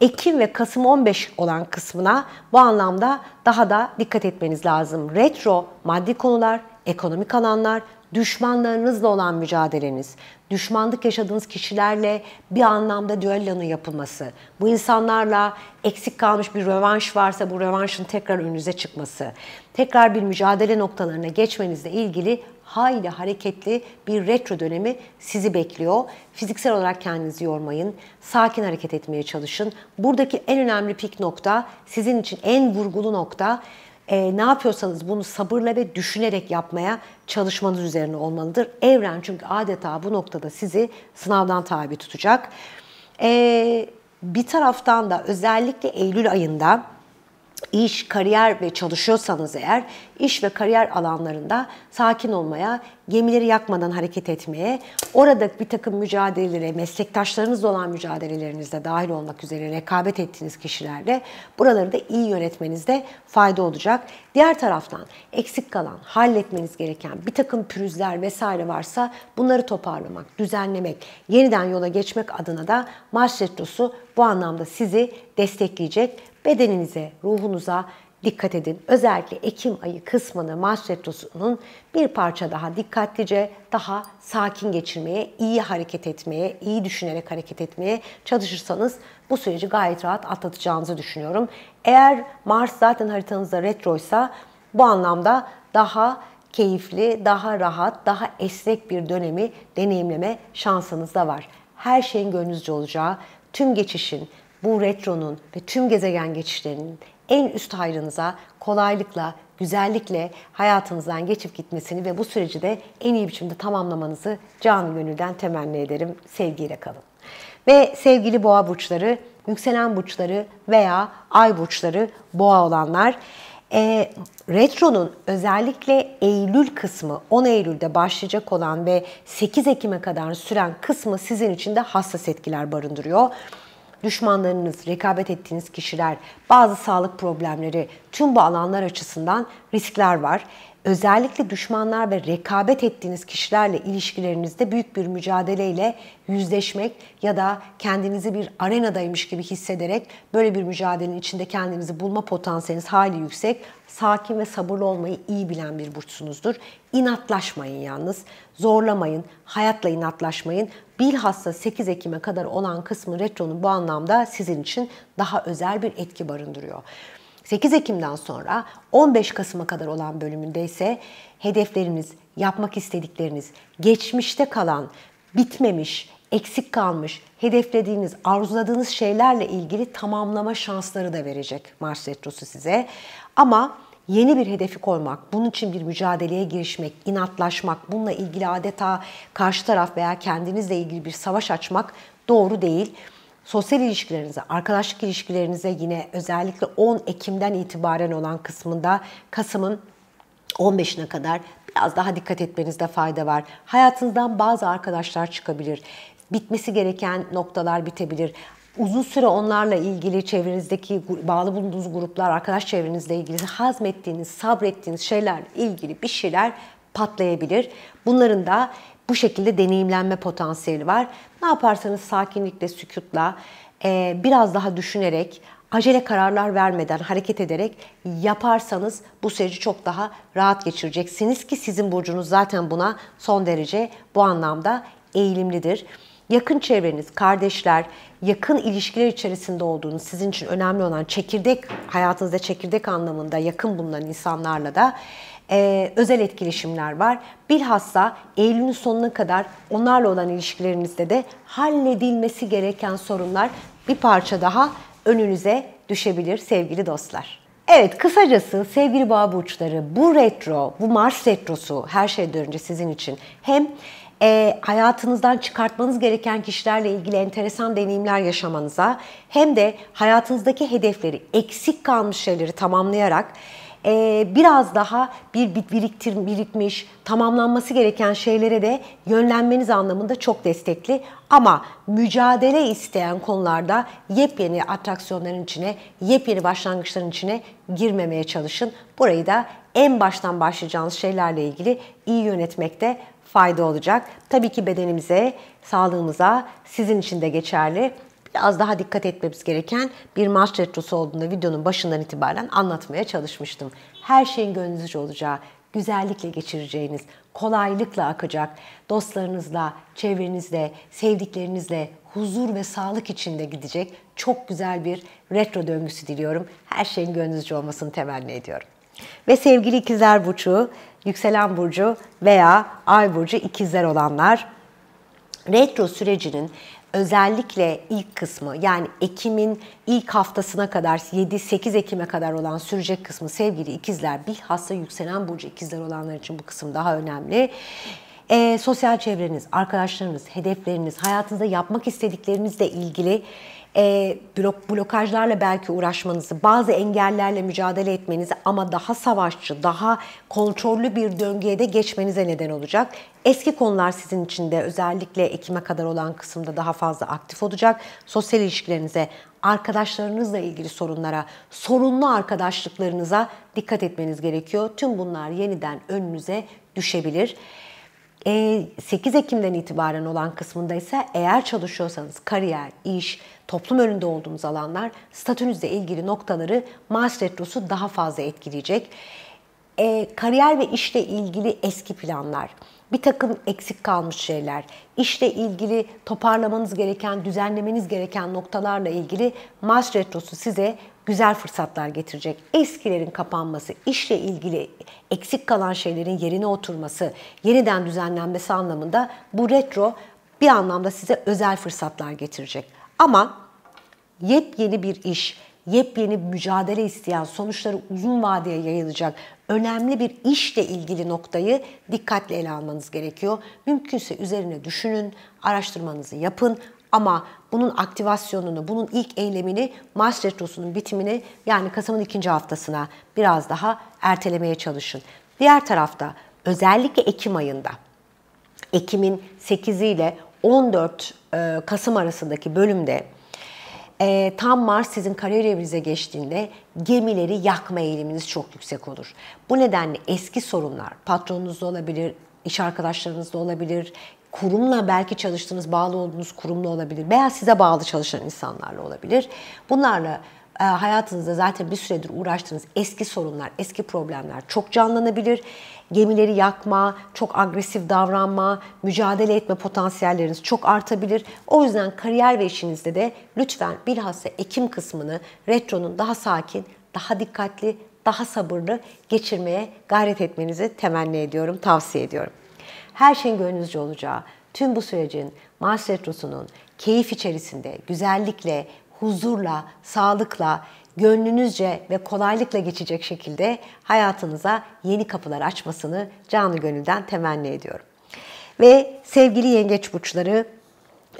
Ekim ve Kasım 15 olan kısmına bu anlamda daha da dikkat etmeniz lazım. Retro maddi konular, ekonomik alanlar, düşmanlarınızla olan mücadeleniz, düşmanlık yaşadığınız kişilerle bir anlamda düellanın yapılması, bu insanlarla eksik kalmış bir rövanş varsa bu rövanşın tekrar önünüze çıkması, tekrar bir mücadele noktalarına geçmenizle ilgili hayli hareketli bir retro dönemi sizi bekliyor. Fiziksel olarak kendinizi yormayın, sakin hareket etmeye çalışın. Buradaki en önemli pik nokta, sizin için en vurgulu nokta e, ne yapıyorsanız bunu sabırla ve düşünerek yapmaya çalışmanız üzerine olmalıdır. Evren çünkü adeta bu noktada sizi sınavdan tabi tutacak. E, bir taraftan da özellikle Eylül ayında iş, kariyer ve çalışıyorsanız eğer iş ve kariyer alanlarında sakin olmaya, gemileri yakmadan hareket etmeye, orada bir takım mücadelelere, meslektaşlarınızla olan mücadelelerinizde dahil olmak üzere rekabet ettiğiniz kişilerle buraları da iyi yönetmenizde fayda olacak. Diğer taraftan eksik kalan, halletmeniz gereken bir takım pürüzler vesaire varsa bunları toparlamak, düzenlemek, yeniden yola geçmek adına da Mars Retrosu bu anlamda sizi destekleyecek bedeninize, ruhunuza dikkat edin. Özellikle Ekim ayı kısmını Mars Retrosu'nun bir parça daha dikkatlice, daha sakin geçirmeye, iyi hareket etmeye, iyi düşünerek hareket etmeye çalışırsanız bu süreci gayet rahat atlatacağınızı düşünüyorum. Eğer Mars zaten haritanızda retroysa bu anlamda daha keyifli, daha rahat, daha esnek bir dönemi deneyimleme şansınız da var. Her şeyin gönlünüzce olacağı, tüm geçişin, bu retronun ve tüm gezegen geçişlerinin en üst hayrınıza kolaylıkla, güzellikle hayatınızdan geçip gitmesini ve bu süreci de en iyi biçimde tamamlamanızı can gönülden temenni ederim. Sevgiyle kalın. Ve sevgili boğa burçları, yükselen burçları veya ay burçları boğa olanlar e, retronun özellikle Eylül kısmı 10 Eylül'de başlayacak olan ve 8 Ekim'e kadar süren kısmı sizin için de hassas etkiler barındırıyor düşmanlarınız, rekabet ettiğiniz kişiler, bazı sağlık problemleri, tüm bu alanlar açısından riskler var özellikle düşmanlar ve rekabet ettiğiniz kişilerle ilişkilerinizde büyük bir mücadeleyle yüzleşmek ya da kendinizi bir arenadaymış gibi hissederek böyle bir mücadelenin içinde kendinizi bulma potansiyeliniz hali yüksek. Sakin ve sabırlı olmayı iyi bilen bir burçsunuzdur. İnatlaşmayın yalnız. Zorlamayın. Hayatla inatlaşmayın. Bilhassa 8 Ekim'e kadar olan kısmı retronun bu anlamda sizin için daha özel bir etki barındırıyor. 8 Ekim'den sonra 15 Kasım'a kadar olan bölümünde ise hedefleriniz, yapmak istedikleriniz, geçmişte kalan, bitmemiş, eksik kalmış, hedeflediğiniz, arzuladığınız şeylerle ilgili tamamlama şansları da verecek Mars Retrosu size. Ama yeni bir hedefi koymak, bunun için bir mücadeleye girişmek, inatlaşmak, bununla ilgili adeta karşı taraf veya kendinizle ilgili bir savaş açmak doğru değil sosyal ilişkilerinize, arkadaşlık ilişkilerinize yine özellikle 10 Ekim'den itibaren olan kısmında Kasım'ın 15'ine kadar biraz daha dikkat etmenizde fayda var. Hayatınızdan bazı arkadaşlar çıkabilir. Bitmesi gereken noktalar bitebilir uzun süre onlarla ilgili çevrenizdeki bağlı bulunduğunuz gruplar, arkadaş çevrenizle ilgili hazmettiğiniz, sabrettiğiniz şeyler ilgili bir şeyler patlayabilir. Bunların da bu şekilde deneyimlenme potansiyeli var. Ne yaparsanız sakinlikle, sükutla, e, biraz daha düşünerek, acele kararlar vermeden hareket ederek yaparsanız bu süreci çok daha rahat geçireceksiniz ki sizin burcunuz zaten buna son derece bu anlamda eğilimlidir. Yakın çevreniz, kardeşler, yakın ilişkiler içerisinde olduğunuz sizin için önemli olan çekirdek, hayatınızda çekirdek anlamında yakın bulunan insanlarla da ee, özel etkileşimler var. Bilhassa Eylül'ün sonuna kadar onlarla olan ilişkilerinizde de halledilmesi gereken sorunlar bir parça daha önünüze düşebilir sevgili dostlar. Evet kısacası sevgili boğa burçları bu retro, bu Mars retrosu her şeyden önce sizin için hem e, hayatınızdan çıkartmanız gereken kişilerle ilgili enteresan deneyimler yaşamanıza hem de hayatınızdaki hedefleri, eksik kalmış şeyleri tamamlayarak e, biraz daha bir biriktir, birikmiş, tamamlanması gereken şeylere de yönlenmeniz anlamında çok destekli. Ama mücadele isteyen konularda yepyeni atraksiyonların içine, yepyeni başlangıçların içine girmemeye çalışın. Burayı da en baştan başlayacağınız şeylerle ilgili iyi yönetmekte fayda olacak. Tabii ki bedenimize, sağlığımıza sizin için de geçerli biraz daha dikkat etmemiz gereken bir maç retrosu olduğunda videonun başından itibaren anlatmaya çalışmıştım. Her şeyin gönlünüzce olacağı, güzellikle geçireceğiniz, kolaylıkla akacak, dostlarınızla, çevrenizle, sevdiklerinizle huzur ve sağlık içinde gidecek çok güzel bir retro döngüsü diliyorum. Her şeyin gönlünüzce olmasını temenni ediyorum. Ve sevgili ikizler burcu, yükselen burcu veya ay burcu ikizler olanlar retro sürecinin özellikle ilk kısmı yani Ekim'in ilk haftasına kadar 7-8 Ekim'e kadar olan sürecek kısmı sevgili ikizler bilhassa yükselen burcu ikizler olanlar için bu kısım daha önemli. E, sosyal çevreniz, arkadaşlarınız, hedefleriniz, hayatınızda yapmak istediklerinizle ilgili e, blok, blokajlarla belki uğraşmanızı, bazı engellerle mücadele etmenizi ama daha savaşçı, daha kontrollü bir döngüye de geçmenize neden olacak. Eski konular sizin için de özellikle Ekim'e kadar olan kısımda daha fazla aktif olacak. Sosyal ilişkilerinize, arkadaşlarınızla ilgili sorunlara, sorunlu arkadaşlıklarınıza dikkat etmeniz gerekiyor. Tüm bunlar yeniden önünüze düşebilir. 8 e, Ekim'den itibaren olan kısmında ise eğer çalışıyorsanız kariyer, iş, toplum önünde olduğunuz alanlar statünüzle ilgili noktaları Mars Retrosu daha fazla etkileyecek. E, kariyer ve işle ilgili eski planlar, bir takım eksik kalmış şeyler, işle ilgili toparlamanız gereken, düzenlemeniz gereken noktalarla ilgili Mars Retrosu size güzel fırsatlar getirecek. Eskilerin kapanması, işle ilgili eksik kalan şeylerin yerine oturması, yeniden düzenlenmesi anlamında bu retro bir anlamda size özel fırsatlar getirecek. Ama yepyeni bir iş, yepyeni mücadele isteyen, sonuçları uzun vadeye yayılacak önemli bir işle ilgili noktayı dikkatle ele almanız gerekiyor. Mümkünse üzerine düşünün, araştırmanızı yapın ama bunun aktivasyonunu, bunun ilk eylemini Mars Retrosu'nun bitimini yani Kasım'ın ikinci haftasına biraz daha ertelemeye çalışın. Diğer tarafta özellikle Ekim ayında, Ekim'in 8 ile 14 e, Kasım arasındaki bölümde e, tam Mars sizin kariyer evrinize geçtiğinde gemileri yakma eğiliminiz çok yüksek olur. Bu nedenle eski sorunlar, patronunuz olabilir, iş arkadaşlarınız olabilir, kurumla belki çalıştığınız, bağlı olduğunuz kurumla olabilir veya size bağlı çalışan insanlarla olabilir. Bunlarla e, hayatınızda zaten bir süredir uğraştığınız eski sorunlar, eski problemler çok canlanabilir. Gemileri yakma, çok agresif davranma, mücadele etme potansiyelleriniz çok artabilir. O yüzden kariyer ve işinizde de lütfen bilhassa Ekim kısmını retronun daha sakin, daha dikkatli, daha sabırlı geçirmeye gayret etmenizi temenni ediyorum, tavsiye ediyorum her şeyin gönlünüzce olacağı, tüm bu sürecin Mars Retrosu'nun keyif içerisinde, güzellikle, huzurla, sağlıkla, gönlünüzce ve kolaylıkla geçecek şekilde hayatınıza yeni kapılar açmasını canlı gönülden temenni ediyorum. Ve sevgili yengeç burçları,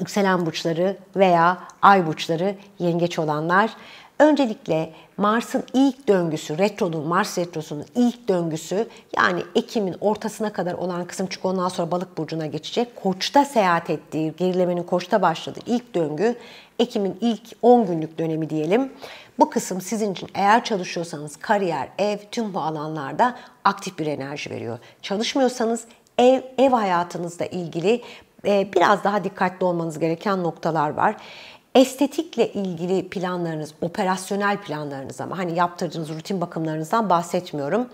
yükselen burçları veya ay burçları yengeç olanlar öncelikle Mars'ın ilk döngüsü, retronun, Mars retrosunun ilk döngüsü yani Ekim'in ortasına kadar olan kısım çünkü ondan sonra balık burcuna geçecek. Koç'ta seyahat ettiği, gerilemenin Koç'ta başladığı ilk döngü Ekim'in ilk 10 günlük dönemi diyelim. Bu kısım sizin için eğer çalışıyorsanız kariyer, ev, tüm bu alanlarda aktif bir enerji veriyor. Çalışmıyorsanız ev, ev hayatınızla ilgili biraz daha dikkatli olmanız gereken noktalar var. Estetikle ilgili planlarınız, operasyonel planlarınız ama hani yaptırdığınız rutin bakımlarınızdan bahsetmiyorum.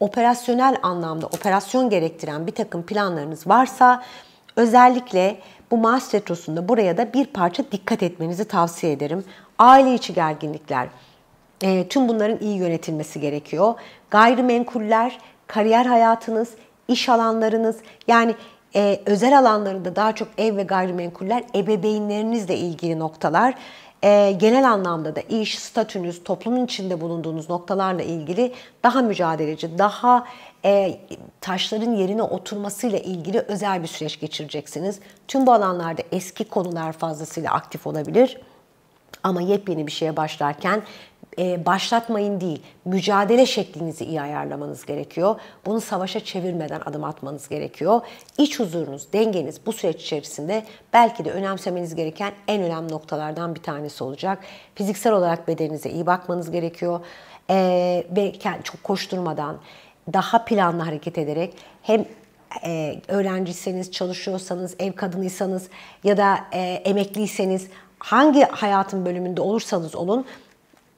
Operasyonel anlamda operasyon gerektiren bir takım planlarınız varsa özellikle bu Mars Retrosu'nda buraya da bir parça dikkat etmenizi tavsiye ederim. Aile içi gerginlikler, e, tüm bunların iyi yönetilmesi gerekiyor. Gayrimenkuller, kariyer hayatınız, iş alanlarınız yani ee, özel alanlarında daha çok ev ve gayrimenkuller, ebeveynlerinizle ilgili noktalar, e, genel anlamda da iş, statünüz, toplumun içinde bulunduğunuz noktalarla ilgili daha mücadeleci, daha e, taşların yerine oturmasıyla ilgili özel bir süreç geçireceksiniz. Tüm bu alanlarda eski konular fazlasıyla aktif olabilir. Ama yepyeni bir şeye başlarken e, başlatmayın değil, mücadele şeklinizi iyi ayarlamanız gerekiyor. Bunu savaşa çevirmeden adım atmanız gerekiyor. İç huzurunuz, dengeniz bu süreç içerisinde belki de önemsemeniz gereken en önemli noktalardan bir tanesi olacak. Fiziksel olarak bedeninize iyi bakmanız gerekiyor. E, ve çok koşturmadan, daha planlı hareket ederek hem e, öğrenciyseniz, çalışıyorsanız, ev kadınıysanız ya da e, emekliyseniz hangi hayatın bölümünde olursanız olun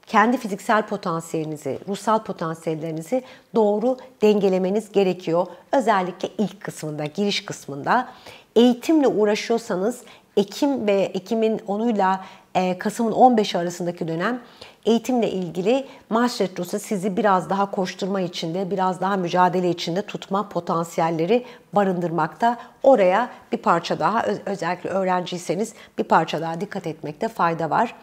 kendi fiziksel potansiyelinizi, ruhsal potansiyellerinizi doğru dengelemeniz gerekiyor. Özellikle ilk kısmında, giriş kısmında. Eğitimle uğraşıyorsanız Ekim ve Ekim'in 10'uyla e, Kasım'ın 15 arasındaki dönem eğitimle ilgili Mars Retrosu sizi biraz daha koşturma içinde, biraz daha mücadele içinde tutma potansiyelleri barındırmakta. Oraya bir parça daha özellikle öğrenciyseniz bir parça daha dikkat etmekte fayda var.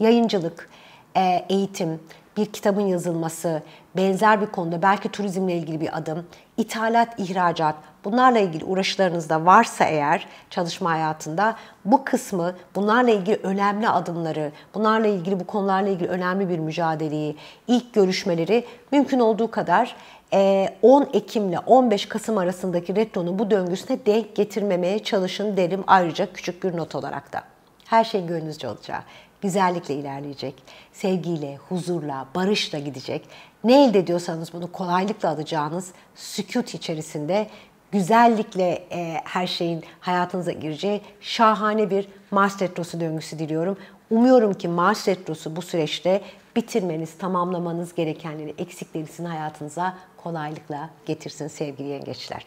Yayıncılık, e, eğitim, bir kitabın yazılması, benzer bir konuda belki turizmle ilgili bir adım, ithalat, ihracat bunlarla ilgili uğraşlarınız da varsa eğer çalışma hayatında bu kısmı bunlarla ilgili önemli adımları, bunlarla ilgili bu konularla ilgili önemli bir mücadeleyi, ilk görüşmeleri mümkün olduğu kadar 10 e, Ekim ile 15 Kasım arasındaki retronun bu döngüsüne denk getirmemeye çalışın derim ayrıca küçük bir not olarak da. Her şey gönlünüzce olacağı güzellikle ilerleyecek. Sevgiyle, huzurla, barışla gidecek. Ne elde ediyorsanız bunu kolaylıkla alacağınız sükut içerisinde güzellikle e, her şeyin hayatınıza gireceği şahane bir Mars Retrosu döngüsü diliyorum. Umuyorum ki Mars Retrosu bu süreçte bitirmeniz, tamamlamanız gerekenleri, eksikleri hayatınıza kolaylıkla getirsin sevgili yengeçler.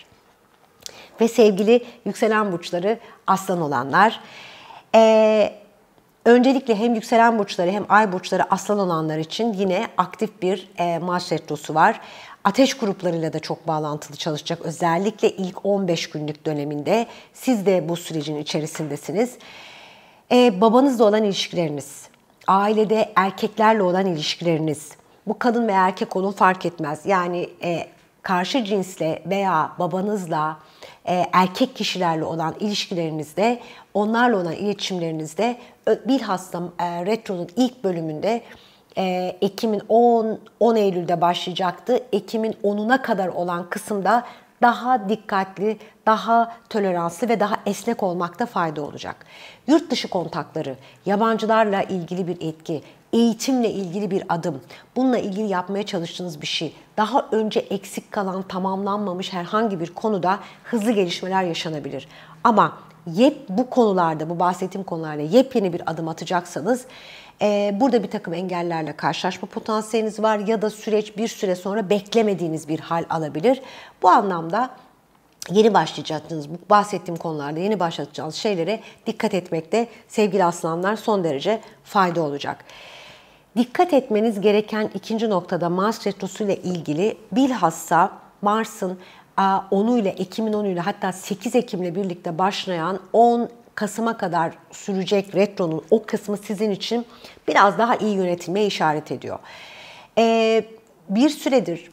Ve sevgili yükselen burçları aslan olanlar. Ee, Öncelikle hem yükselen burçları hem ay burçları aslan olanlar için yine aktif bir e, maaş retrosu var. Ateş gruplarıyla da çok bağlantılı çalışacak. Özellikle ilk 15 günlük döneminde siz de bu sürecin içerisindesiniz. E, babanızla olan ilişkileriniz, ailede erkeklerle olan ilişkileriniz, bu kadın ve erkek olun fark etmez. Yani e, karşı cinsle veya babanızla, e, erkek kişilerle olan ilişkilerinizde, onlarla olan iletişimlerinizde bilhassa e, retronun ilk bölümünde e, Ekim'in 10, 10 Eylül'de başlayacaktı. Ekim'in 10'una kadar olan kısımda daha dikkatli, daha toleranslı ve daha esnek olmakta fayda olacak. Yurt dışı kontakları, yabancılarla ilgili bir etki, eğitimle ilgili bir adım, bununla ilgili yapmaya çalıştığınız bir şey, daha önce eksik kalan, tamamlanmamış herhangi bir konuda hızlı gelişmeler yaşanabilir. Ama yep bu konularda, bu bahsettiğim konularda yepyeni bir adım atacaksanız burada bir takım engellerle karşılaşma potansiyeliniz var ya da süreç bir süre sonra beklemediğiniz bir hal alabilir. Bu anlamda yeni başlayacağınız, bu bahsettiğim konularda yeni başlatacağınız şeylere dikkat etmekte sevgili aslanlar son derece fayda olacak. Dikkat etmeniz gereken ikinci noktada Mars Retrosu ile ilgili bilhassa Mars'ın 10 onuyla, Ekim'in ile hatta 8 Ekim ile birlikte başlayan 10 Kasım'a kadar sürecek retronun o kısmı sizin için biraz daha iyi yönetilmeye işaret ediyor. Ee, bir süredir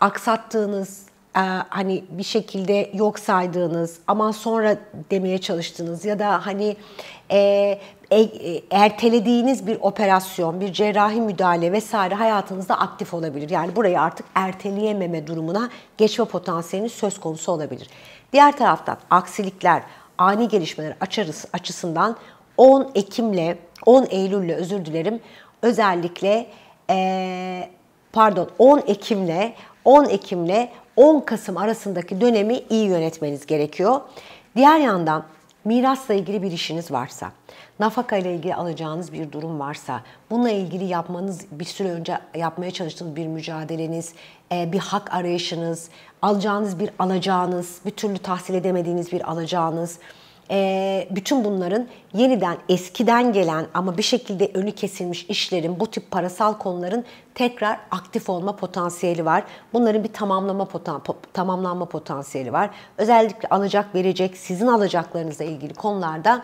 aksattığınız, e, hani bir şekilde yok saydığınız, ama sonra demeye çalıştığınız ya da hani e, e, e, ertelediğiniz bir operasyon, bir cerrahi müdahale vesaire hayatınızda aktif olabilir. Yani burayı artık erteleyememe durumuna geçme potansiyeliniz söz konusu olabilir. Diğer taraftan aksilikler, ani gelişmeler açarız, açısından 10 Ekim'le 10 Eylül'le özür dilerim özellikle e, pardon 10 Ekim'le 10 Ekim'le 10 Kasım arasındaki dönemi iyi yönetmeniz gerekiyor. Diğer yandan mirasla ilgili bir işiniz varsa nafaka ile ilgili alacağınız bir durum varsa, bununla ilgili yapmanız bir süre önce yapmaya çalıştığınız bir mücadeleniz, e, bir hak arayışınız, alacağınız bir alacağınız, bir türlü tahsil edemediğiniz bir alacağınız, e, bütün bunların yeniden eskiden gelen ama bir şekilde önü kesilmiş işlerin, bu tip parasal konuların tekrar aktif olma potansiyeli var. Bunların bir tamamlama potan, tamamlanma potansiyeli var. Özellikle alacak verecek, sizin alacaklarınızla ilgili konularda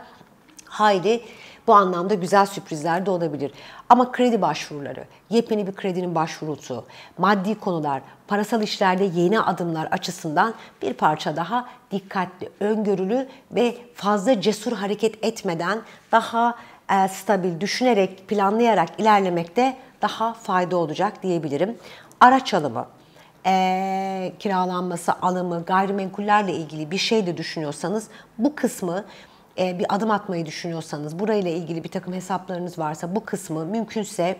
Haydi bu anlamda güzel sürprizler de olabilir. Ama kredi başvuruları, yepyeni bir kredinin başvurusu, maddi konular, parasal işlerde yeni adımlar açısından bir parça daha dikkatli, öngörülü ve fazla cesur hareket etmeden daha e, stabil, düşünerek, planlayarak ilerlemekte daha fayda olacak diyebilirim. Araç alımı, e, kiralanması, alımı, gayrimenkullerle ilgili bir şey de düşünüyorsanız bu kısmı e, bir adım atmayı düşünüyorsanız, burayla ilgili bir takım hesaplarınız varsa bu kısmı mümkünse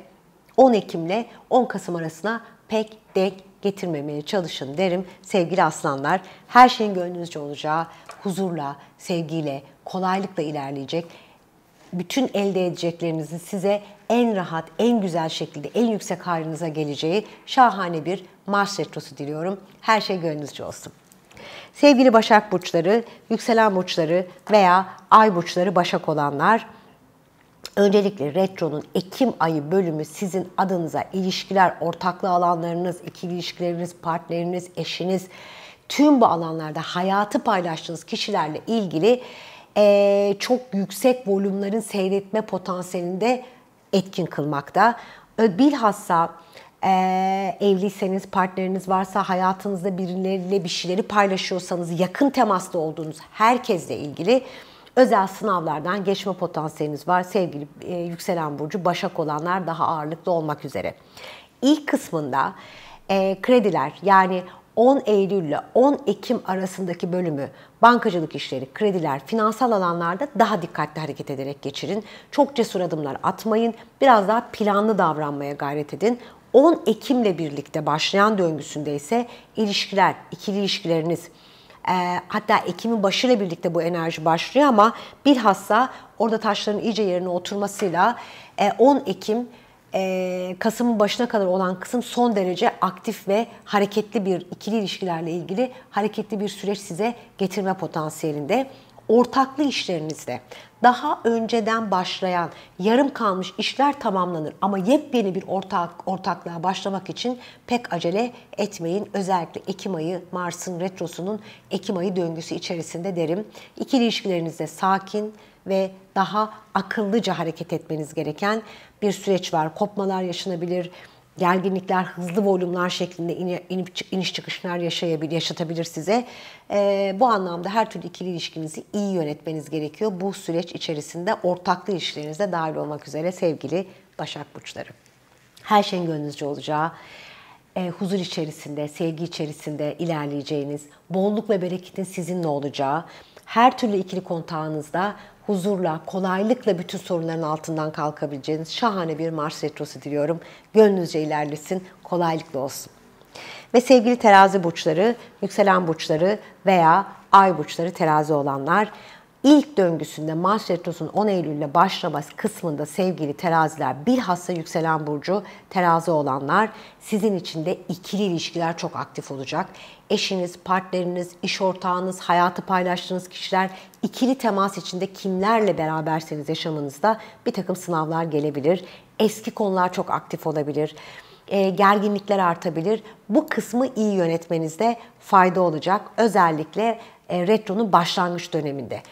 10 Ekim ile 10 Kasım arasına pek denk getirmemeye çalışın derim sevgili aslanlar. Her şeyin gönlünüzce olacağı, huzurla, sevgiyle, kolaylıkla ilerleyecek. Bütün elde edeceklerinizin size en rahat, en güzel şekilde, en yüksek halinize geleceği şahane bir Mars Retrosu diliyorum. Her şey gönlünüzce olsun. Sevgili Başak burçları, yükselen burçları veya ay burçları Başak olanlar Öncelikle Retro'nun Ekim ayı bölümü sizin adınıza ilişkiler, ortaklı alanlarınız, ikili ilişkileriniz, partneriniz, eşiniz, tüm bu alanlarda hayatı paylaştığınız kişilerle ilgili e, çok yüksek volümlerin seyretme potansiyelinde etkin kılmakta. Bilhassa ee, evliyseniz, partneriniz varsa, hayatınızda birileriyle bir şeyleri paylaşıyorsanız, yakın temasta olduğunuz herkesle ilgili özel sınavlardan geçme potansiyeliniz var. Sevgili e, yükselen burcu Başak olanlar daha ağırlıklı olmak üzere. İlk kısmında e, krediler yani 10 Eylül ile 10 Ekim arasındaki bölümü bankacılık işleri, krediler, finansal alanlarda daha dikkatli hareket ederek geçirin. Çok cesur adımlar atmayın. Biraz daha planlı davranmaya gayret edin. 10 Ekim'le birlikte başlayan döngüsünde ise ilişkiler, ikili ilişkileriniz, e, hatta Ekim'in başıyla birlikte bu enerji başlıyor ama bilhassa orada taşların iyice yerine oturmasıyla 10 e, Ekim e, Kasım'ın başına kadar olan kısım son derece aktif ve hareketli bir ikili ilişkilerle ilgili hareketli bir süreç size getirme potansiyelinde ortaklı işlerinizde daha önceden başlayan yarım kalmış işler tamamlanır ama yepyeni bir ortak ortaklığa başlamak için pek acele etmeyin. Özellikle Ekim ayı Mars'ın retrosunun Ekim ayı döngüsü içerisinde derim. İkili ilişkilerinizde sakin ve daha akıllıca hareket etmeniz gereken bir süreç var. Kopmalar yaşanabilir gerginlikler, hızlı volümler şeklinde inip, iniş çıkışlar yaşayabilir, yaşatabilir size. E, bu anlamda her türlü ikili ilişkinizi iyi yönetmeniz gerekiyor. Bu süreç içerisinde ortaklı ilişkilerinize dahil olmak üzere sevgili Başak Burçları. Her şeyin gönlünüzce olacağı, e, huzur içerisinde, sevgi içerisinde ilerleyeceğiniz, bolluk ve bereketin sizinle olacağı, her türlü ikili kontağınızda huzurla, kolaylıkla bütün sorunların altından kalkabileceğiniz şahane bir Mars Retrosu diliyorum. Gönlünüzce ilerlesin, kolaylıkla olsun. Ve sevgili terazi burçları, yükselen burçları veya ay burçları terazi olanlar İlk döngüsünde Mars Retrosu'nun 10 Eylül'le başlaması kısmında sevgili teraziler bilhassa yükselen burcu terazi olanlar sizin için de ikili ilişkiler çok aktif olacak. Eşiniz, partneriniz, iş ortağınız, hayatı paylaştığınız kişiler ikili temas içinde kimlerle beraberseniz yaşamınızda bir takım sınavlar gelebilir. Eski konular çok aktif olabilir e, gerginlikler artabilir. Bu kısmı iyi yönetmenizde fayda olacak. Özellikle e, retronun başlangıç döneminde.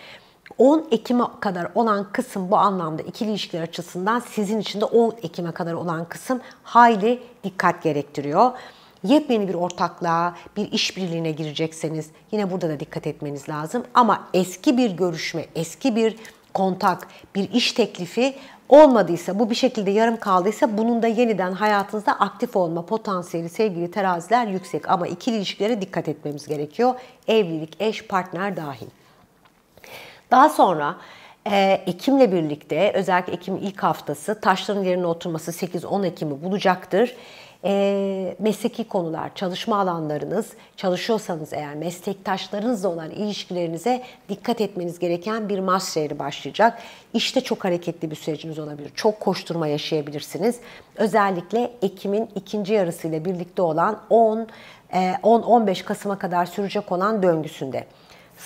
10 Ekim'e kadar olan kısım bu anlamda ikili ilişkiler açısından sizin için de 10 Ekim'e kadar olan kısım hayli dikkat gerektiriyor. Yepyeni bir ortaklığa, bir işbirliğine girecekseniz yine burada da dikkat etmeniz lazım. Ama eski bir görüşme, eski bir kontak, bir iş teklifi olmadıysa, bu bir şekilde yarım kaldıysa bunun da yeniden hayatınızda aktif olma potansiyeli sevgili teraziler yüksek. Ama ikili ilişkilere dikkat etmemiz gerekiyor. Evlilik, eş, partner dahil. Daha sonra ee, Ekim'le birlikte özellikle Ekim ilk haftası taşların yerine oturması 8-10 Ekim'i bulacaktır e, mesleki konular, çalışma alanlarınız, çalışıyorsanız eğer meslektaşlarınızla olan ilişkilerinize dikkat etmeniz gereken bir Mars seyri başlayacak. İşte çok hareketli bir süreciniz olabilir. Çok koşturma yaşayabilirsiniz. Özellikle Ekim'in ikinci yarısıyla birlikte olan 10 10-15 e, Kasım'a kadar sürecek olan döngüsünde.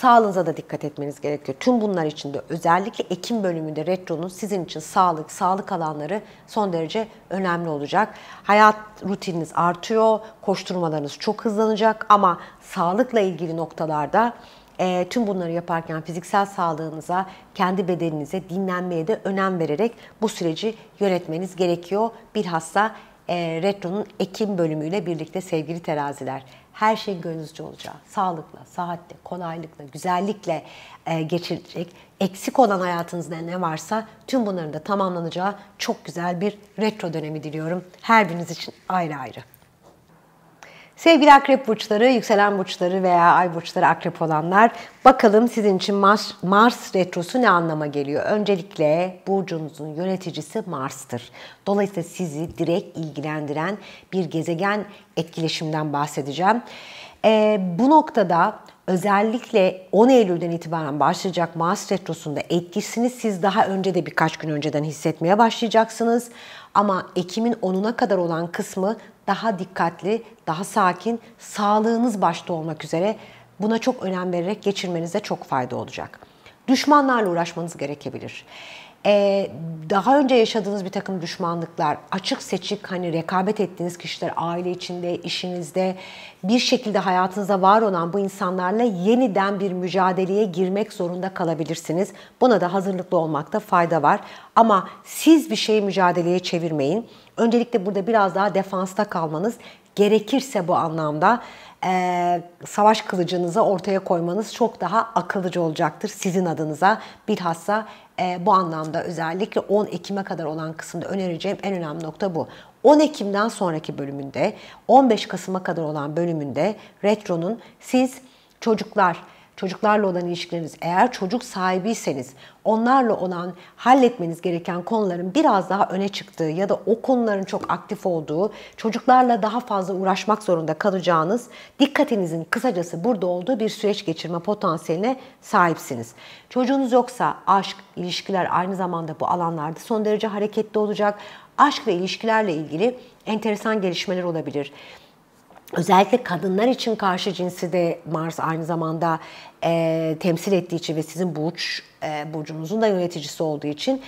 Sağlığınıza da dikkat etmeniz gerekiyor. Tüm bunlar için de özellikle Ekim bölümünde retronun sizin için sağlık, sağlık alanları son derece önemli olacak. Hayat rutininiz artıyor, koşturmalarınız çok hızlanacak ama sağlıkla ilgili noktalarda e, tüm bunları yaparken fiziksel sağlığınıza, kendi bedeninize, dinlenmeye de önem vererek bu süreci yönetmeniz gerekiyor. Bilhassa e, Retro'nun Ekim bölümüyle birlikte sevgili teraziler her şeyin gönlünüzce olacağı, sağlıkla, saatte, kolaylıkla, güzellikle e, geçirecek, eksik olan hayatınızda ne varsa tüm bunların da tamamlanacağı çok güzel bir retro dönemi diliyorum. Her biriniz için ayrı ayrı. Sevgili akrep burçları, yükselen burçları veya ay burçları akrep olanlar bakalım sizin için Mars, Mars retrosu ne anlama geliyor? Öncelikle burcunuzun yöneticisi Mars'tır. Dolayısıyla sizi direkt ilgilendiren bir gezegen etkileşimden bahsedeceğim. Ee, bu noktada özellikle 10 Eylül'den itibaren başlayacak Mars retrosunda etkisini siz daha önce de birkaç gün önceden hissetmeye başlayacaksınız. Ama Ekim'in 10'una kadar olan kısmı daha dikkatli, daha sakin, sağlığınız başta olmak üzere buna çok önem vererek geçirmenize çok fayda olacak. Düşmanlarla uğraşmanız gerekebilir. Ee, daha önce yaşadığınız bir takım düşmanlıklar, açık seçik hani rekabet ettiğiniz kişiler aile içinde, işinizde bir şekilde hayatınızda var olan bu insanlarla yeniden bir mücadeleye girmek zorunda kalabilirsiniz. Buna da hazırlıklı olmakta fayda var. Ama siz bir şeyi mücadeleye çevirmeyin. Öncelikle burada biraz daha defansta kalmanız gerekirse bu anlamda e, savaş kılıcınızı ortaya koymanız çok daha akıllıca olacaktır sizin adınıza. Bilhassa e, bu anlamda özellikle 10 Ekim'e kadar olan kısımda önereceğim en önemli nokta bu. 10 Ekim'den sonraki bölümünde, 15 Kasım'a kadar olan bölümünde Retro'nun siz çocuklar, çocuklarla olan ilişkileriniz, eğer çocuk sahibiyseniz onlarla olan halletmeniz gereken konuların biraz daha öne çıktığı ya da o konuların çok aktif olduğu, çocuklarla daha fazla uğraşmak zorunda kalacağınız, dikkatinizin kısacası burada olduğu bir süreç geçirme potansiyeline sahipsiniz. Çocuğunuz yoksa aşk, ilişkiler aynı zamanda bu alanlarda son derece hareketli olacak. Aşk ve ilişkilerle ilgili enteresan gelişmeler olabilir özellikle kadınlar için karşı cinsi de Mars aynı zamanda e, temsil ettiği için ve sizin burç e, burcunuzun da yöneticisi olduğu için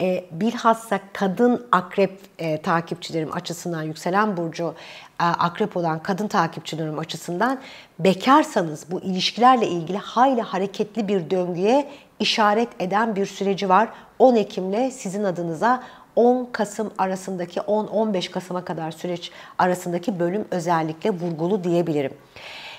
e, bilhassa kadın akrep e, takipçilerim açısından yükselen burcu e, akrep olan kadın takipçilerim açısından bekarsanız bu ilişkilerle ilgili hayli hareketli bir döngüye işaret eden bir süreci var. 10 Ekim'le sizin adınıza 10 Kasım arasındaki 10-15 Kasım'a kadar süreç arasındaki bölüm özellikle vurgulu diyebilirim.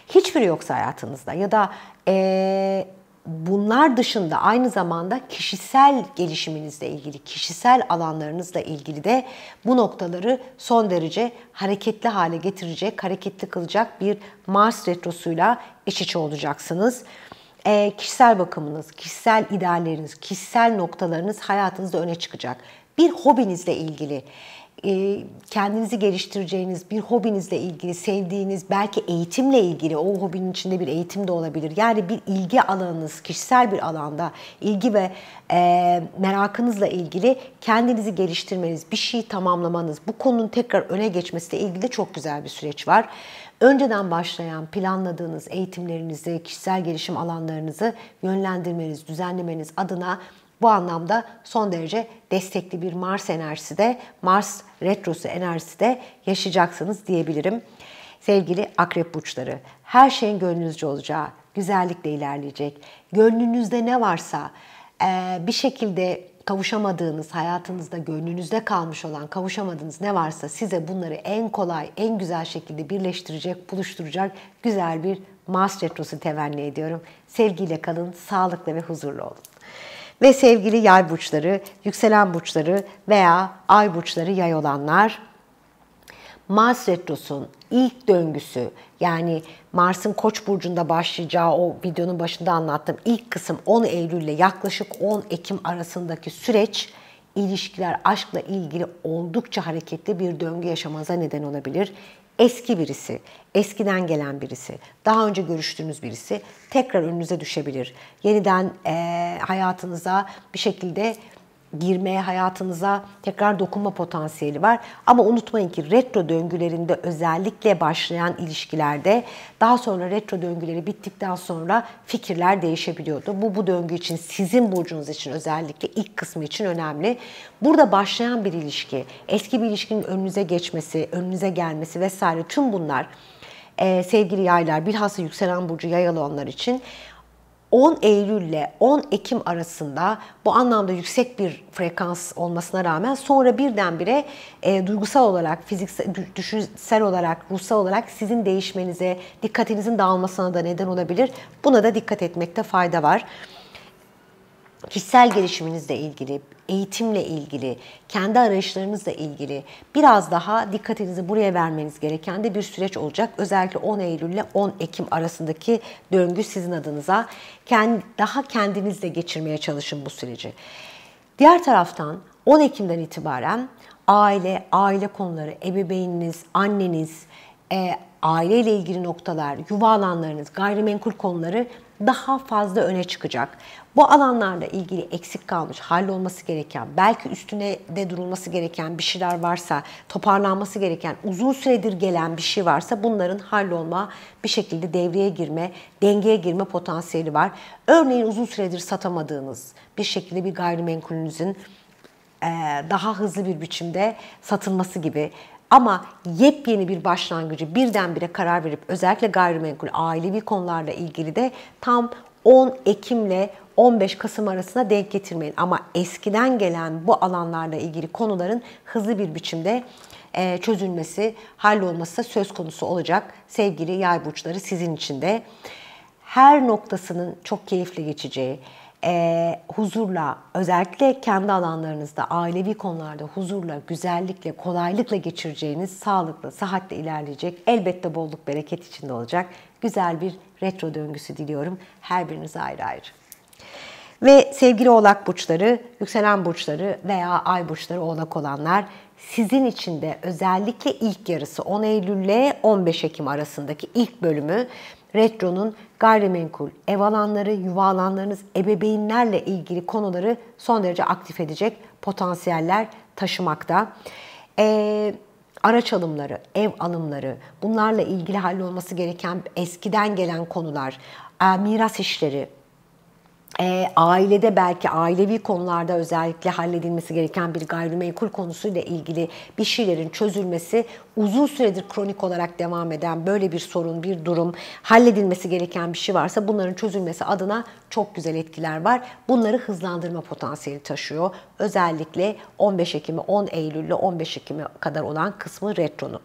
Hiçbiri yoksa hayatınızda ya da e, bunlar dışında aynı zamanda kişisel gelişiminizle ilgili, kişisel alanlarınızla ilgili de bu noktaları son derece hareketli hale getirecek, hareketli kılacak bir Mars retrosuyla iç içe olacaksınız. E, kişisel bakımınız, kişisel idealleriniz, kişisel noktalarınız hayatınızda öne çıkacak bir hobinizle ilgili e, kendinizi geliştireceğiniz bir hobinizle ilgili, sevdiğiniz belki eğitimle ilgili, o hobinin içinde bir eğitim de olabilir. Yani bir ilgi alanınız, kişisel bir alanda ilgi ve e, merakınızla ilgili kendinizi geliştirmeniz, bir şey tamamlamanız, bu konunun tekrar öne geçmesiyle ilgili de çok güzel bir süreç var. Önceden başlayan planladığınız eğitimlerinizi, kişisel gelişim alanlarınızı yönlendirmeniz, düzenlemeniz adına bu anlamda son derece destekli bir Mars enerjisi de, Mars retrosu enerjisi de yaşayacaksınız diyebilirim. Sevgili akrep burçları, her şeyin gönlünüzce olacağı, güzellikle ilerleyecek. Gönlünüzde ne varsa e, bir şekilde kavuşamadığınız, hayatınızda gönlünüzde kalmış olan kavuşamadığınız ne varsa size bunları en kolay, en güzel şekilde birleştirecek, buluşturacak güzel bir Mars Retrosu temenni ediyorum. Sevgiyle kalın, sağlıklı ve huzurlu olun ve sevgili yay burçları, yükselen burçları veya ay burçları yay olanlar Mars Retros'un ilk döngüsü yani Mars'ın Koç burcunda başlayacağı o videonun başında anlattığım ilk kısım 10 Eylül ile yaklaşık 10 Ekim arasındaki süreç ilişkiler aşkla ilgili oldukça hareketli bir döngü yaşamanıza neden olabilir. Eski birisi, eskiden gelen birisi, daha önce görüştüğünüz birisi tekrar önünüze düşebilir. Yeniden e, hayatınıza bir şekilde girmeye hayatınıza tekrar dokunma potansiyeli var. Ama unutmayın ki retro döngülerinde özellikle başlayan ilişkilerde daha sonra retro döngüleri bittikten sonra fikirler değişebiliyordu. Bu bu döngü için sizin burcunuz için özellikle ilk kısmı için önemli. Burada başlayan bir ilişki, eski bir ilişkinin önünüze geçmesi, önünüze gelmesi vesaire tüm bunlar e, sevgili yaylar bilhassa yükselen burcu yayalı olanlar için 10 Eylül ile 10 Ekim arasında bu anlamda yüksek bir frekans olmasına rağmen sonra birdenbire e, duygusal olarak, fiziksel, düşünsel olarak, ruhsal olarak sizin değişmenize, dikkatinizin dağılmasına da neden olabilir. Buna da dikkat etmekte fayda var kişisel gelişiminizle ilgili, eğitimle ilgili, kendi arayışlarınızla ilgili biraz daha dikkatinizi buraya vermeniz gereken de bir süreç olacak. Özellikle 10 Eylül ile 10 Ekim arasındaki döngü sizin adınıza. daha kendinizle geçirmeye çalışın bu süreci. Diğer taraftan 10 Ekim'den itibaren aile, aile konuları, ebeveyniniz, anneniz, e, aileyle ilgili noktalar, yuva alanlarınız, gayrimenkul konuları daha fazla öne çıkacak. Bu alanlarla ilgili eksik kalmış, hallolması gereken, belki üstüne de durulması gereken bir şeyler varsa, toparlanması gereken, uzun süredir gelen bir şey varsa bunların hallolma, bir şekilde devreye girme, dengeye girme potansiyeli var. Örneğin uzun süredir satamadığınız bir şekilde bir gayrimenkulünüzün daha hızlı bir biçimde satılması gibi ama yepyeni bir başlangıcı birdenbire karar verip özellikle gayrimenkul ailevi konularla ilgili de tam 10 Ekim'le 15 Kasım arasına denk getirmeyin. Ama eskiden gelen bu alanlarla ilgili konuların hızlı bir biçimde e, çözülmesi, hallolması da söz konusu olacak sevgili yay burçları sizin için de. Her noktasının çok keyifli geçeceği, e, huzurla, özellikle kendi alanlarınızda, ailevi konularda huzurla, güzellikle, kolaylıkla geçireceğiniz, sağlıklı, sıhhatle ilerleyecek, elbette bolluk bereket içinde olacak güzel bir retro döngüsü diliyorum her biriniz ayrı ayrı. Ve sevgili oğlak burçları, yükselen burçları veya ay burçları oğlak olanlar sizin için de özellikle ilk yarısı 10 Eylül ile 15 Ekim arasındaki ilk bölümü Retro'nun gayrimenkul, ev alanları, yuva alanlarınız, ebeveynlerle ilgili konuları son derece aktif edecek potansiyeller taşımakta. Ee, araç alımları, ev alımları, bunlarla ilgili hallolması gereken eskiden gelen konular, e, miras işleri, e, ailede belki ailevi konularda özellikle halledilmesi gereken bir gayrimenkul konusuyla ilgili bir şeylerin çözülmesi uzun süredir kronik olarak devam eden böyle bir sorun, bir durum, halledilmesi gereken bir şey varsa bunların çözülmesi adına çok güzel etkiler var. Bunları hızlandırma potansiyeli taşıyor. Özellikle 15 Ekim'e 10 Eylül ile 15 Ekim'e kadar olan kısmı retronu.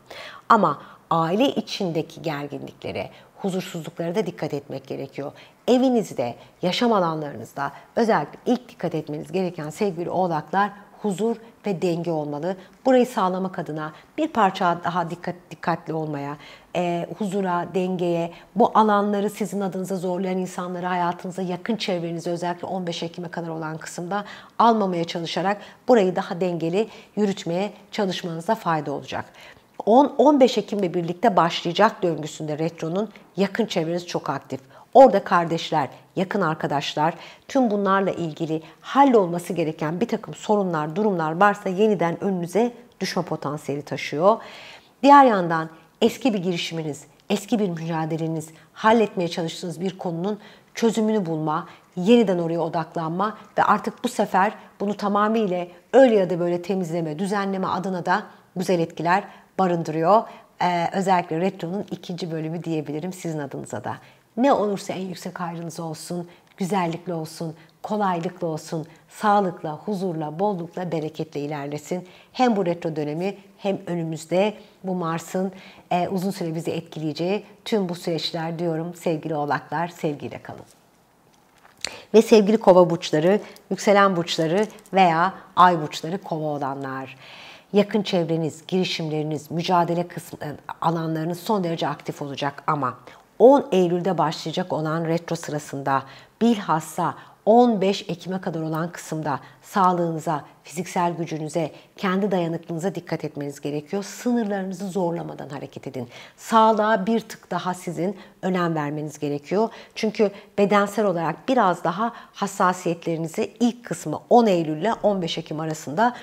Ama aile içindeki gerginliklere, huzursuzluklara da dikkat etmek gerekiyor. Evinizde, yaşam alanlarınızda özellikle ilk dikkat etmeniz gereken sevgili oğlaklar huzur ve denge olmalı. Burayı sağlamak adına bir parça daha dikkat dikkatli olmaya, e, huzura, dengeye, bu alanları sizin adınıza zorlayan insanları hayatınıza yakın çevrenize özellikle 15 Ekim'e kadar olan kısımda almamaya çalışarak burayı daha dengeli yürütmeye çalışmanıza fayda olacak. 10-15 Ekim'le birlikte başlayacak döngüsünde retronun yakın çevreniz çok aktif. Orada kardeşler, yakın arkadaşlar, tüm bunlarla ilgili hallolması gereken bir takım sorunlar, durumlar varsa yeniden önünüze düşme potansiyeli taşıyor. Diğer yandan eski bir girişiminiz, eski bir mücadeleniz, halletmeye çalıştığınız bir konunun çözümünü bulma, yeniden oraya odaklanma ve artık bu sefer bunu tamamıyla öyle ya da böyle temizleme, düzenleme adına da güzel etkiler barındırıyor. Ee, özellikle Retro'nun ikinci bölümü diyebilirim sizin adınıza da. Ne olursa en yüksek hayrınız olsun, güzellikle olsun, kolaylıkla olsun, sağlıkla, huzurla, bollukla, bereketle ilerlesin. Hem bu retro dönemi hem önümüzde bu Mars'ın e, uzun süre bizi etkileyeceği tüm bu süreçler diyorum sevgili oğlaklar sevgiyle kalın. Ve sevgili kova burçları, yükselen burçları veya ay burçları kova olanlar yakın çevreniz, girişimleriniz, mücadele kısmı, e, alanlarınız son derece aktif olacak ama 10 Eylül'de başlayacak olan retro sırasında bilhassa 15 Ekim'e kadar olan kısımda sağlığınıza, fiziksel gücünüze, kendi dayanıklılığınıza dikkat etmeniz gerekiyor. Sınırlarınızı zorlamadan hareket edin. Sağlığa bir tık daha sizin önem vermeniz gerekiyor. Çünkü bedensel olarak biraz daha hassasiyetlerinizi ilk kısmı 10 Eylül ile 15 Ekim arasında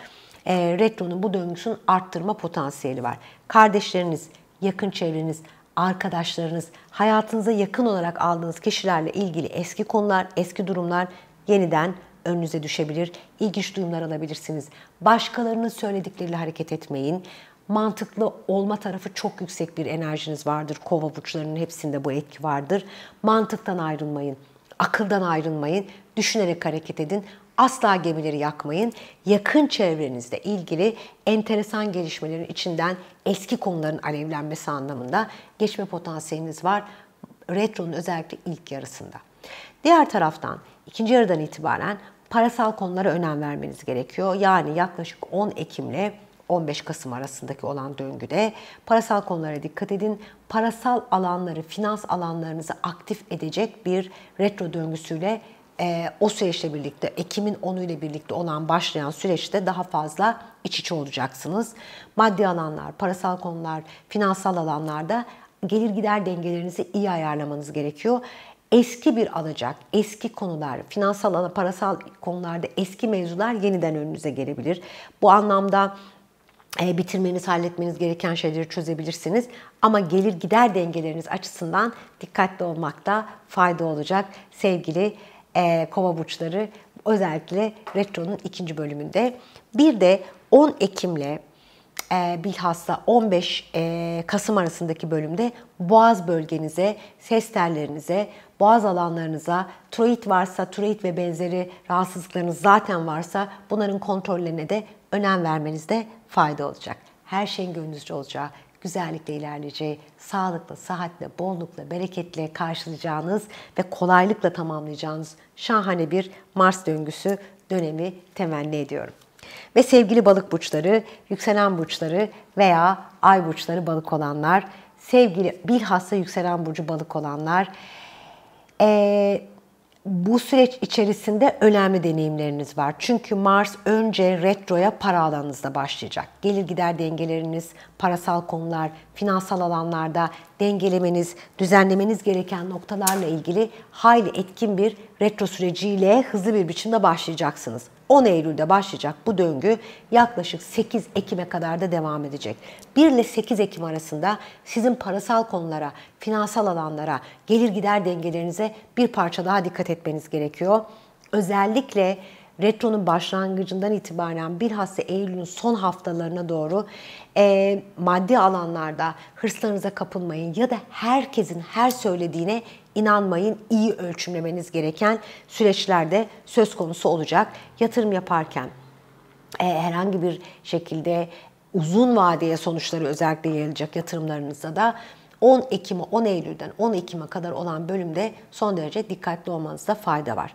e, retronun bu döngüsünün arttırma potansiyeli var. Kardeşleriniz, yakın çevreniz, arkadaşlarınız, hayatınıza yakın olarak aldığınız kişilerle ilgili eski konular, eski durumlar yeniden önünüze düşebilir. İlginç duyumlar alabilirsiniz. Başkalarının söyledikleriyle hareket etmeyin. Mantıklı olma tarafı çok yüksek bir enerjiniz vardır. Kova burçlarının hepsinde bu etki vardır. Mantıktan ayrılmayın. Akıldan ayrılmayın. Düşünerek hareket edin. Asla gemileri yakmayın. Yakın çevrenizde ilgili enteresan gelişmelerin içinden eski konuların alevlenmesi anlamında geçme potansiyeliniz var. Retronun özellikle ilk yarısında. Diğer taraftan ikinci yarıdan itibaren parasal konulara önem vermeniz gerekiyor. Yani yaklaşık 10 Ekim ile 15 Kasım arasındaki olan döngüde parasal konulara dikkat edin. Parasal alanları, finans alanlarınızı aktif edecek bir retro döngüsüyle e, o süreçle birlikte, Ekim'in 10'u ile birlikte olan başlayan süreçte daha fazla iç içe olacaksınız. Maddi alanlar, parasal konular, finansal alanlarda gelir gider dengelerinizi iyi ayarlamanız gerekiyor. Eski bir alacak, eski konular, finansal, alan, parasal konularda eski mevzular yeniden önünüze gelebilir. Bu anlamda e, bitirmeniz, halletmeniz gereken şeyleri çözebilirsiniz. Ama gelir gider dengeleriniz açısından dikkatli olmakta fayda olacak sevgili e, kova burçları özellikle retronun ikinci bölümünde. Bir de 10 Ekim'le e, bilhassa 15 e, Kasım arasındaki bölümde boğaz bölgenize, ses tellerinize, boğaz alanlarınıza, troit varsa, troit ve benzeri rahatsızlıklarınız zaten varsa bunların kontrollerine de önem vermenizde fayda olacak. Her şeyin gönlünüzce olacağı, güzellikle ilerleyeceği, sağlıkla, sıhhatle, bollukla, bereketle karşılayacağınız ve kolaylıkla tamamlayacağınız şahane bir Mars döngüsü dönemi temenni ediyorum. Ve sevgili balık burçları, yükselen burçları veya ay burçları balık olanlar, sevgili bilhassa yükselen burcu balık olanlar, ee, bu süreç içerisinde önemli deneyimleriniz var. Çünkü Mars önce retroya para alanınızda başlayacak. Gelir gider dengeleriniz, parasal konular, finansal alanlarda dengelemeniz, düzenlemeniz gereken noktalarla ilgili hayli etkin bir retro süreciyle hızlı bir biçimde başlayacaksınız. 10 Eylül'de başlayacak bu döngü yaklaşık 8 Ekim'e kadar da devam edecek. 1 ile 8 Ekim arasında sizin parasal konulara, finansal alanlara, gelir gider dengelerinize bir parça daha dikkat etmeniz gerekiyor. Özellikle retronun başlangıcından itibaren bilhassa Eylül'ün son haftalarına doğru e, maddi alanlarda hırslarınıza kapılmayın ya da herkesin her söylediğine inanmayın. İyi ölçümlemeniz gereken süreçlerde söz konusu olacak. Yatırım yaparken e, herhangi bir şekilde uzun vadeye sonuçları özellikle yayılacak yatırımlarınızda da 10 Ekim'e 10 Eylül'den 10 Ekim'e kadar olan bölümde son derece dikkatli olmanızda fayda var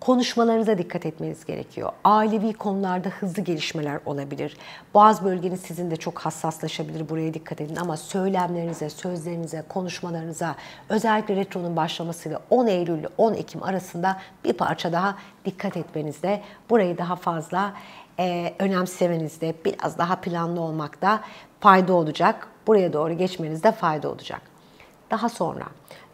konuşmalarınıza dikkat etmeniz gerekiyor. Ailevi konularda hızlı gelişmeler olabilir. Boğaz bölgeniz sizin de çok hassaslaşabilir. Buraya dikkat edin ama söylemlerinize, sözlerinize, konuşmalarınıza özellikle retronun başlamasıyla 10 Eylül ile 10 Ekim arasında bir parça daha dikkat etmenizde burayı daha fazla e, önemsemenizde biraz daha planlı olmakta fayda olacak. Buraya doğru geçmenizde fayda olacak. Daha sonra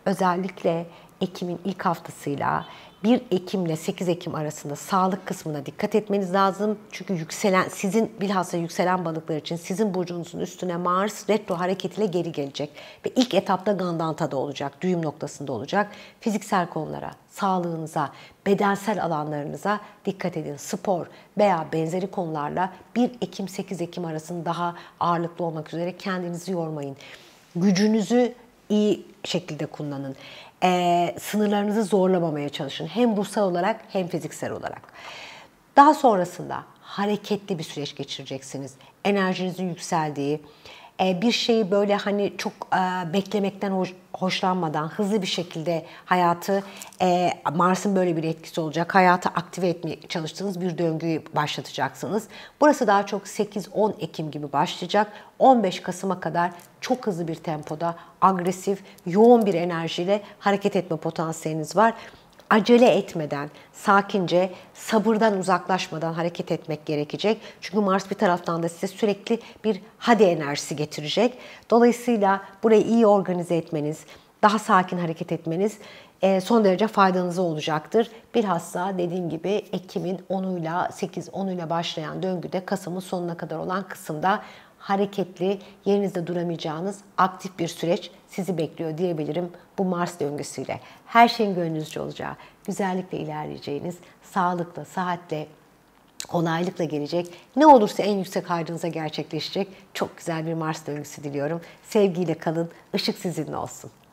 özellikle Ekim'in ilk haftasıyla 1 Ekim ile 8 Ekim arasında sağlık kısmına dikkat etmeniz lazım. Çünkü yükselen sizin bilhassa yükselen balıklar için sizin burcunuzun üstüne Mars retro hareketiyle geri gelecek ve ilk etapta gandantada olacak, düğüm noktasında olacak. Fiziksel konulara, sağlığınıza, bedensel alanlarınıza dikkat edin. Spor veya benzeri konularla 1 Ekim 8 Ekim arasında daha ağırlıklı olmak üzere kendinizi yormayın. Gücünüzü iyi şekilde kullanın. Ee, sınırlarınızı zorlamamaya çalışın. Hem ruhsal olarak hem fiziksel olarak. Daha sonrasında hareketli bir süreç geçireceksiniz. Enerjinizin yükseldiği, ee, bir şeyi böyle hani çok e, beklemekten hoşlanmadan hızlı bir şekilde hayatı e, Mars'ın böyle bir etkisi olacak. Hayatı aktive etmeye çalıştığınız bir döngüyü başlatacaksınız. Burası daha çok 8-10 Ekim gibi başlayacak. 15 Kasım'a kadar çok hızlı bir tempoda agresif, yoğun bir enerjiyle hareket etme potansiyeliniz var acele etmeden, sakince, sabırdan uzaklaşmadan hareket etmek gerekecek. Çünkü Mars bir taraftan da size sürekli bir hadi enerjisi getirecek. Dolayısıyla burayı iyi organize etmeniz, daha sakin hareket etmeniz e, son derece faydanıza olacaktır. Bilhassa dediğim gibi Ekim'in 10'uyla 8-10'uyla başlayan döngüde Kasım'ın sonuna kadar olan kısımda hareketli, yerinizde duramayacağınız aktif bir süreç sizi bekliyor diyebilirim bu Mars döngüsüyle. Her şeyin gönlünüzce olacağı, güzellikle ilerleyeceğiniz, sağlıkla, saatle, kolaylıkla gelecek. Ne olursa en yüksek hayrınıza gerçekleşecek. Çok güzel bir Mars döngüsü diliyorum. Sevgiyle kalın, ışık sizinle olsun.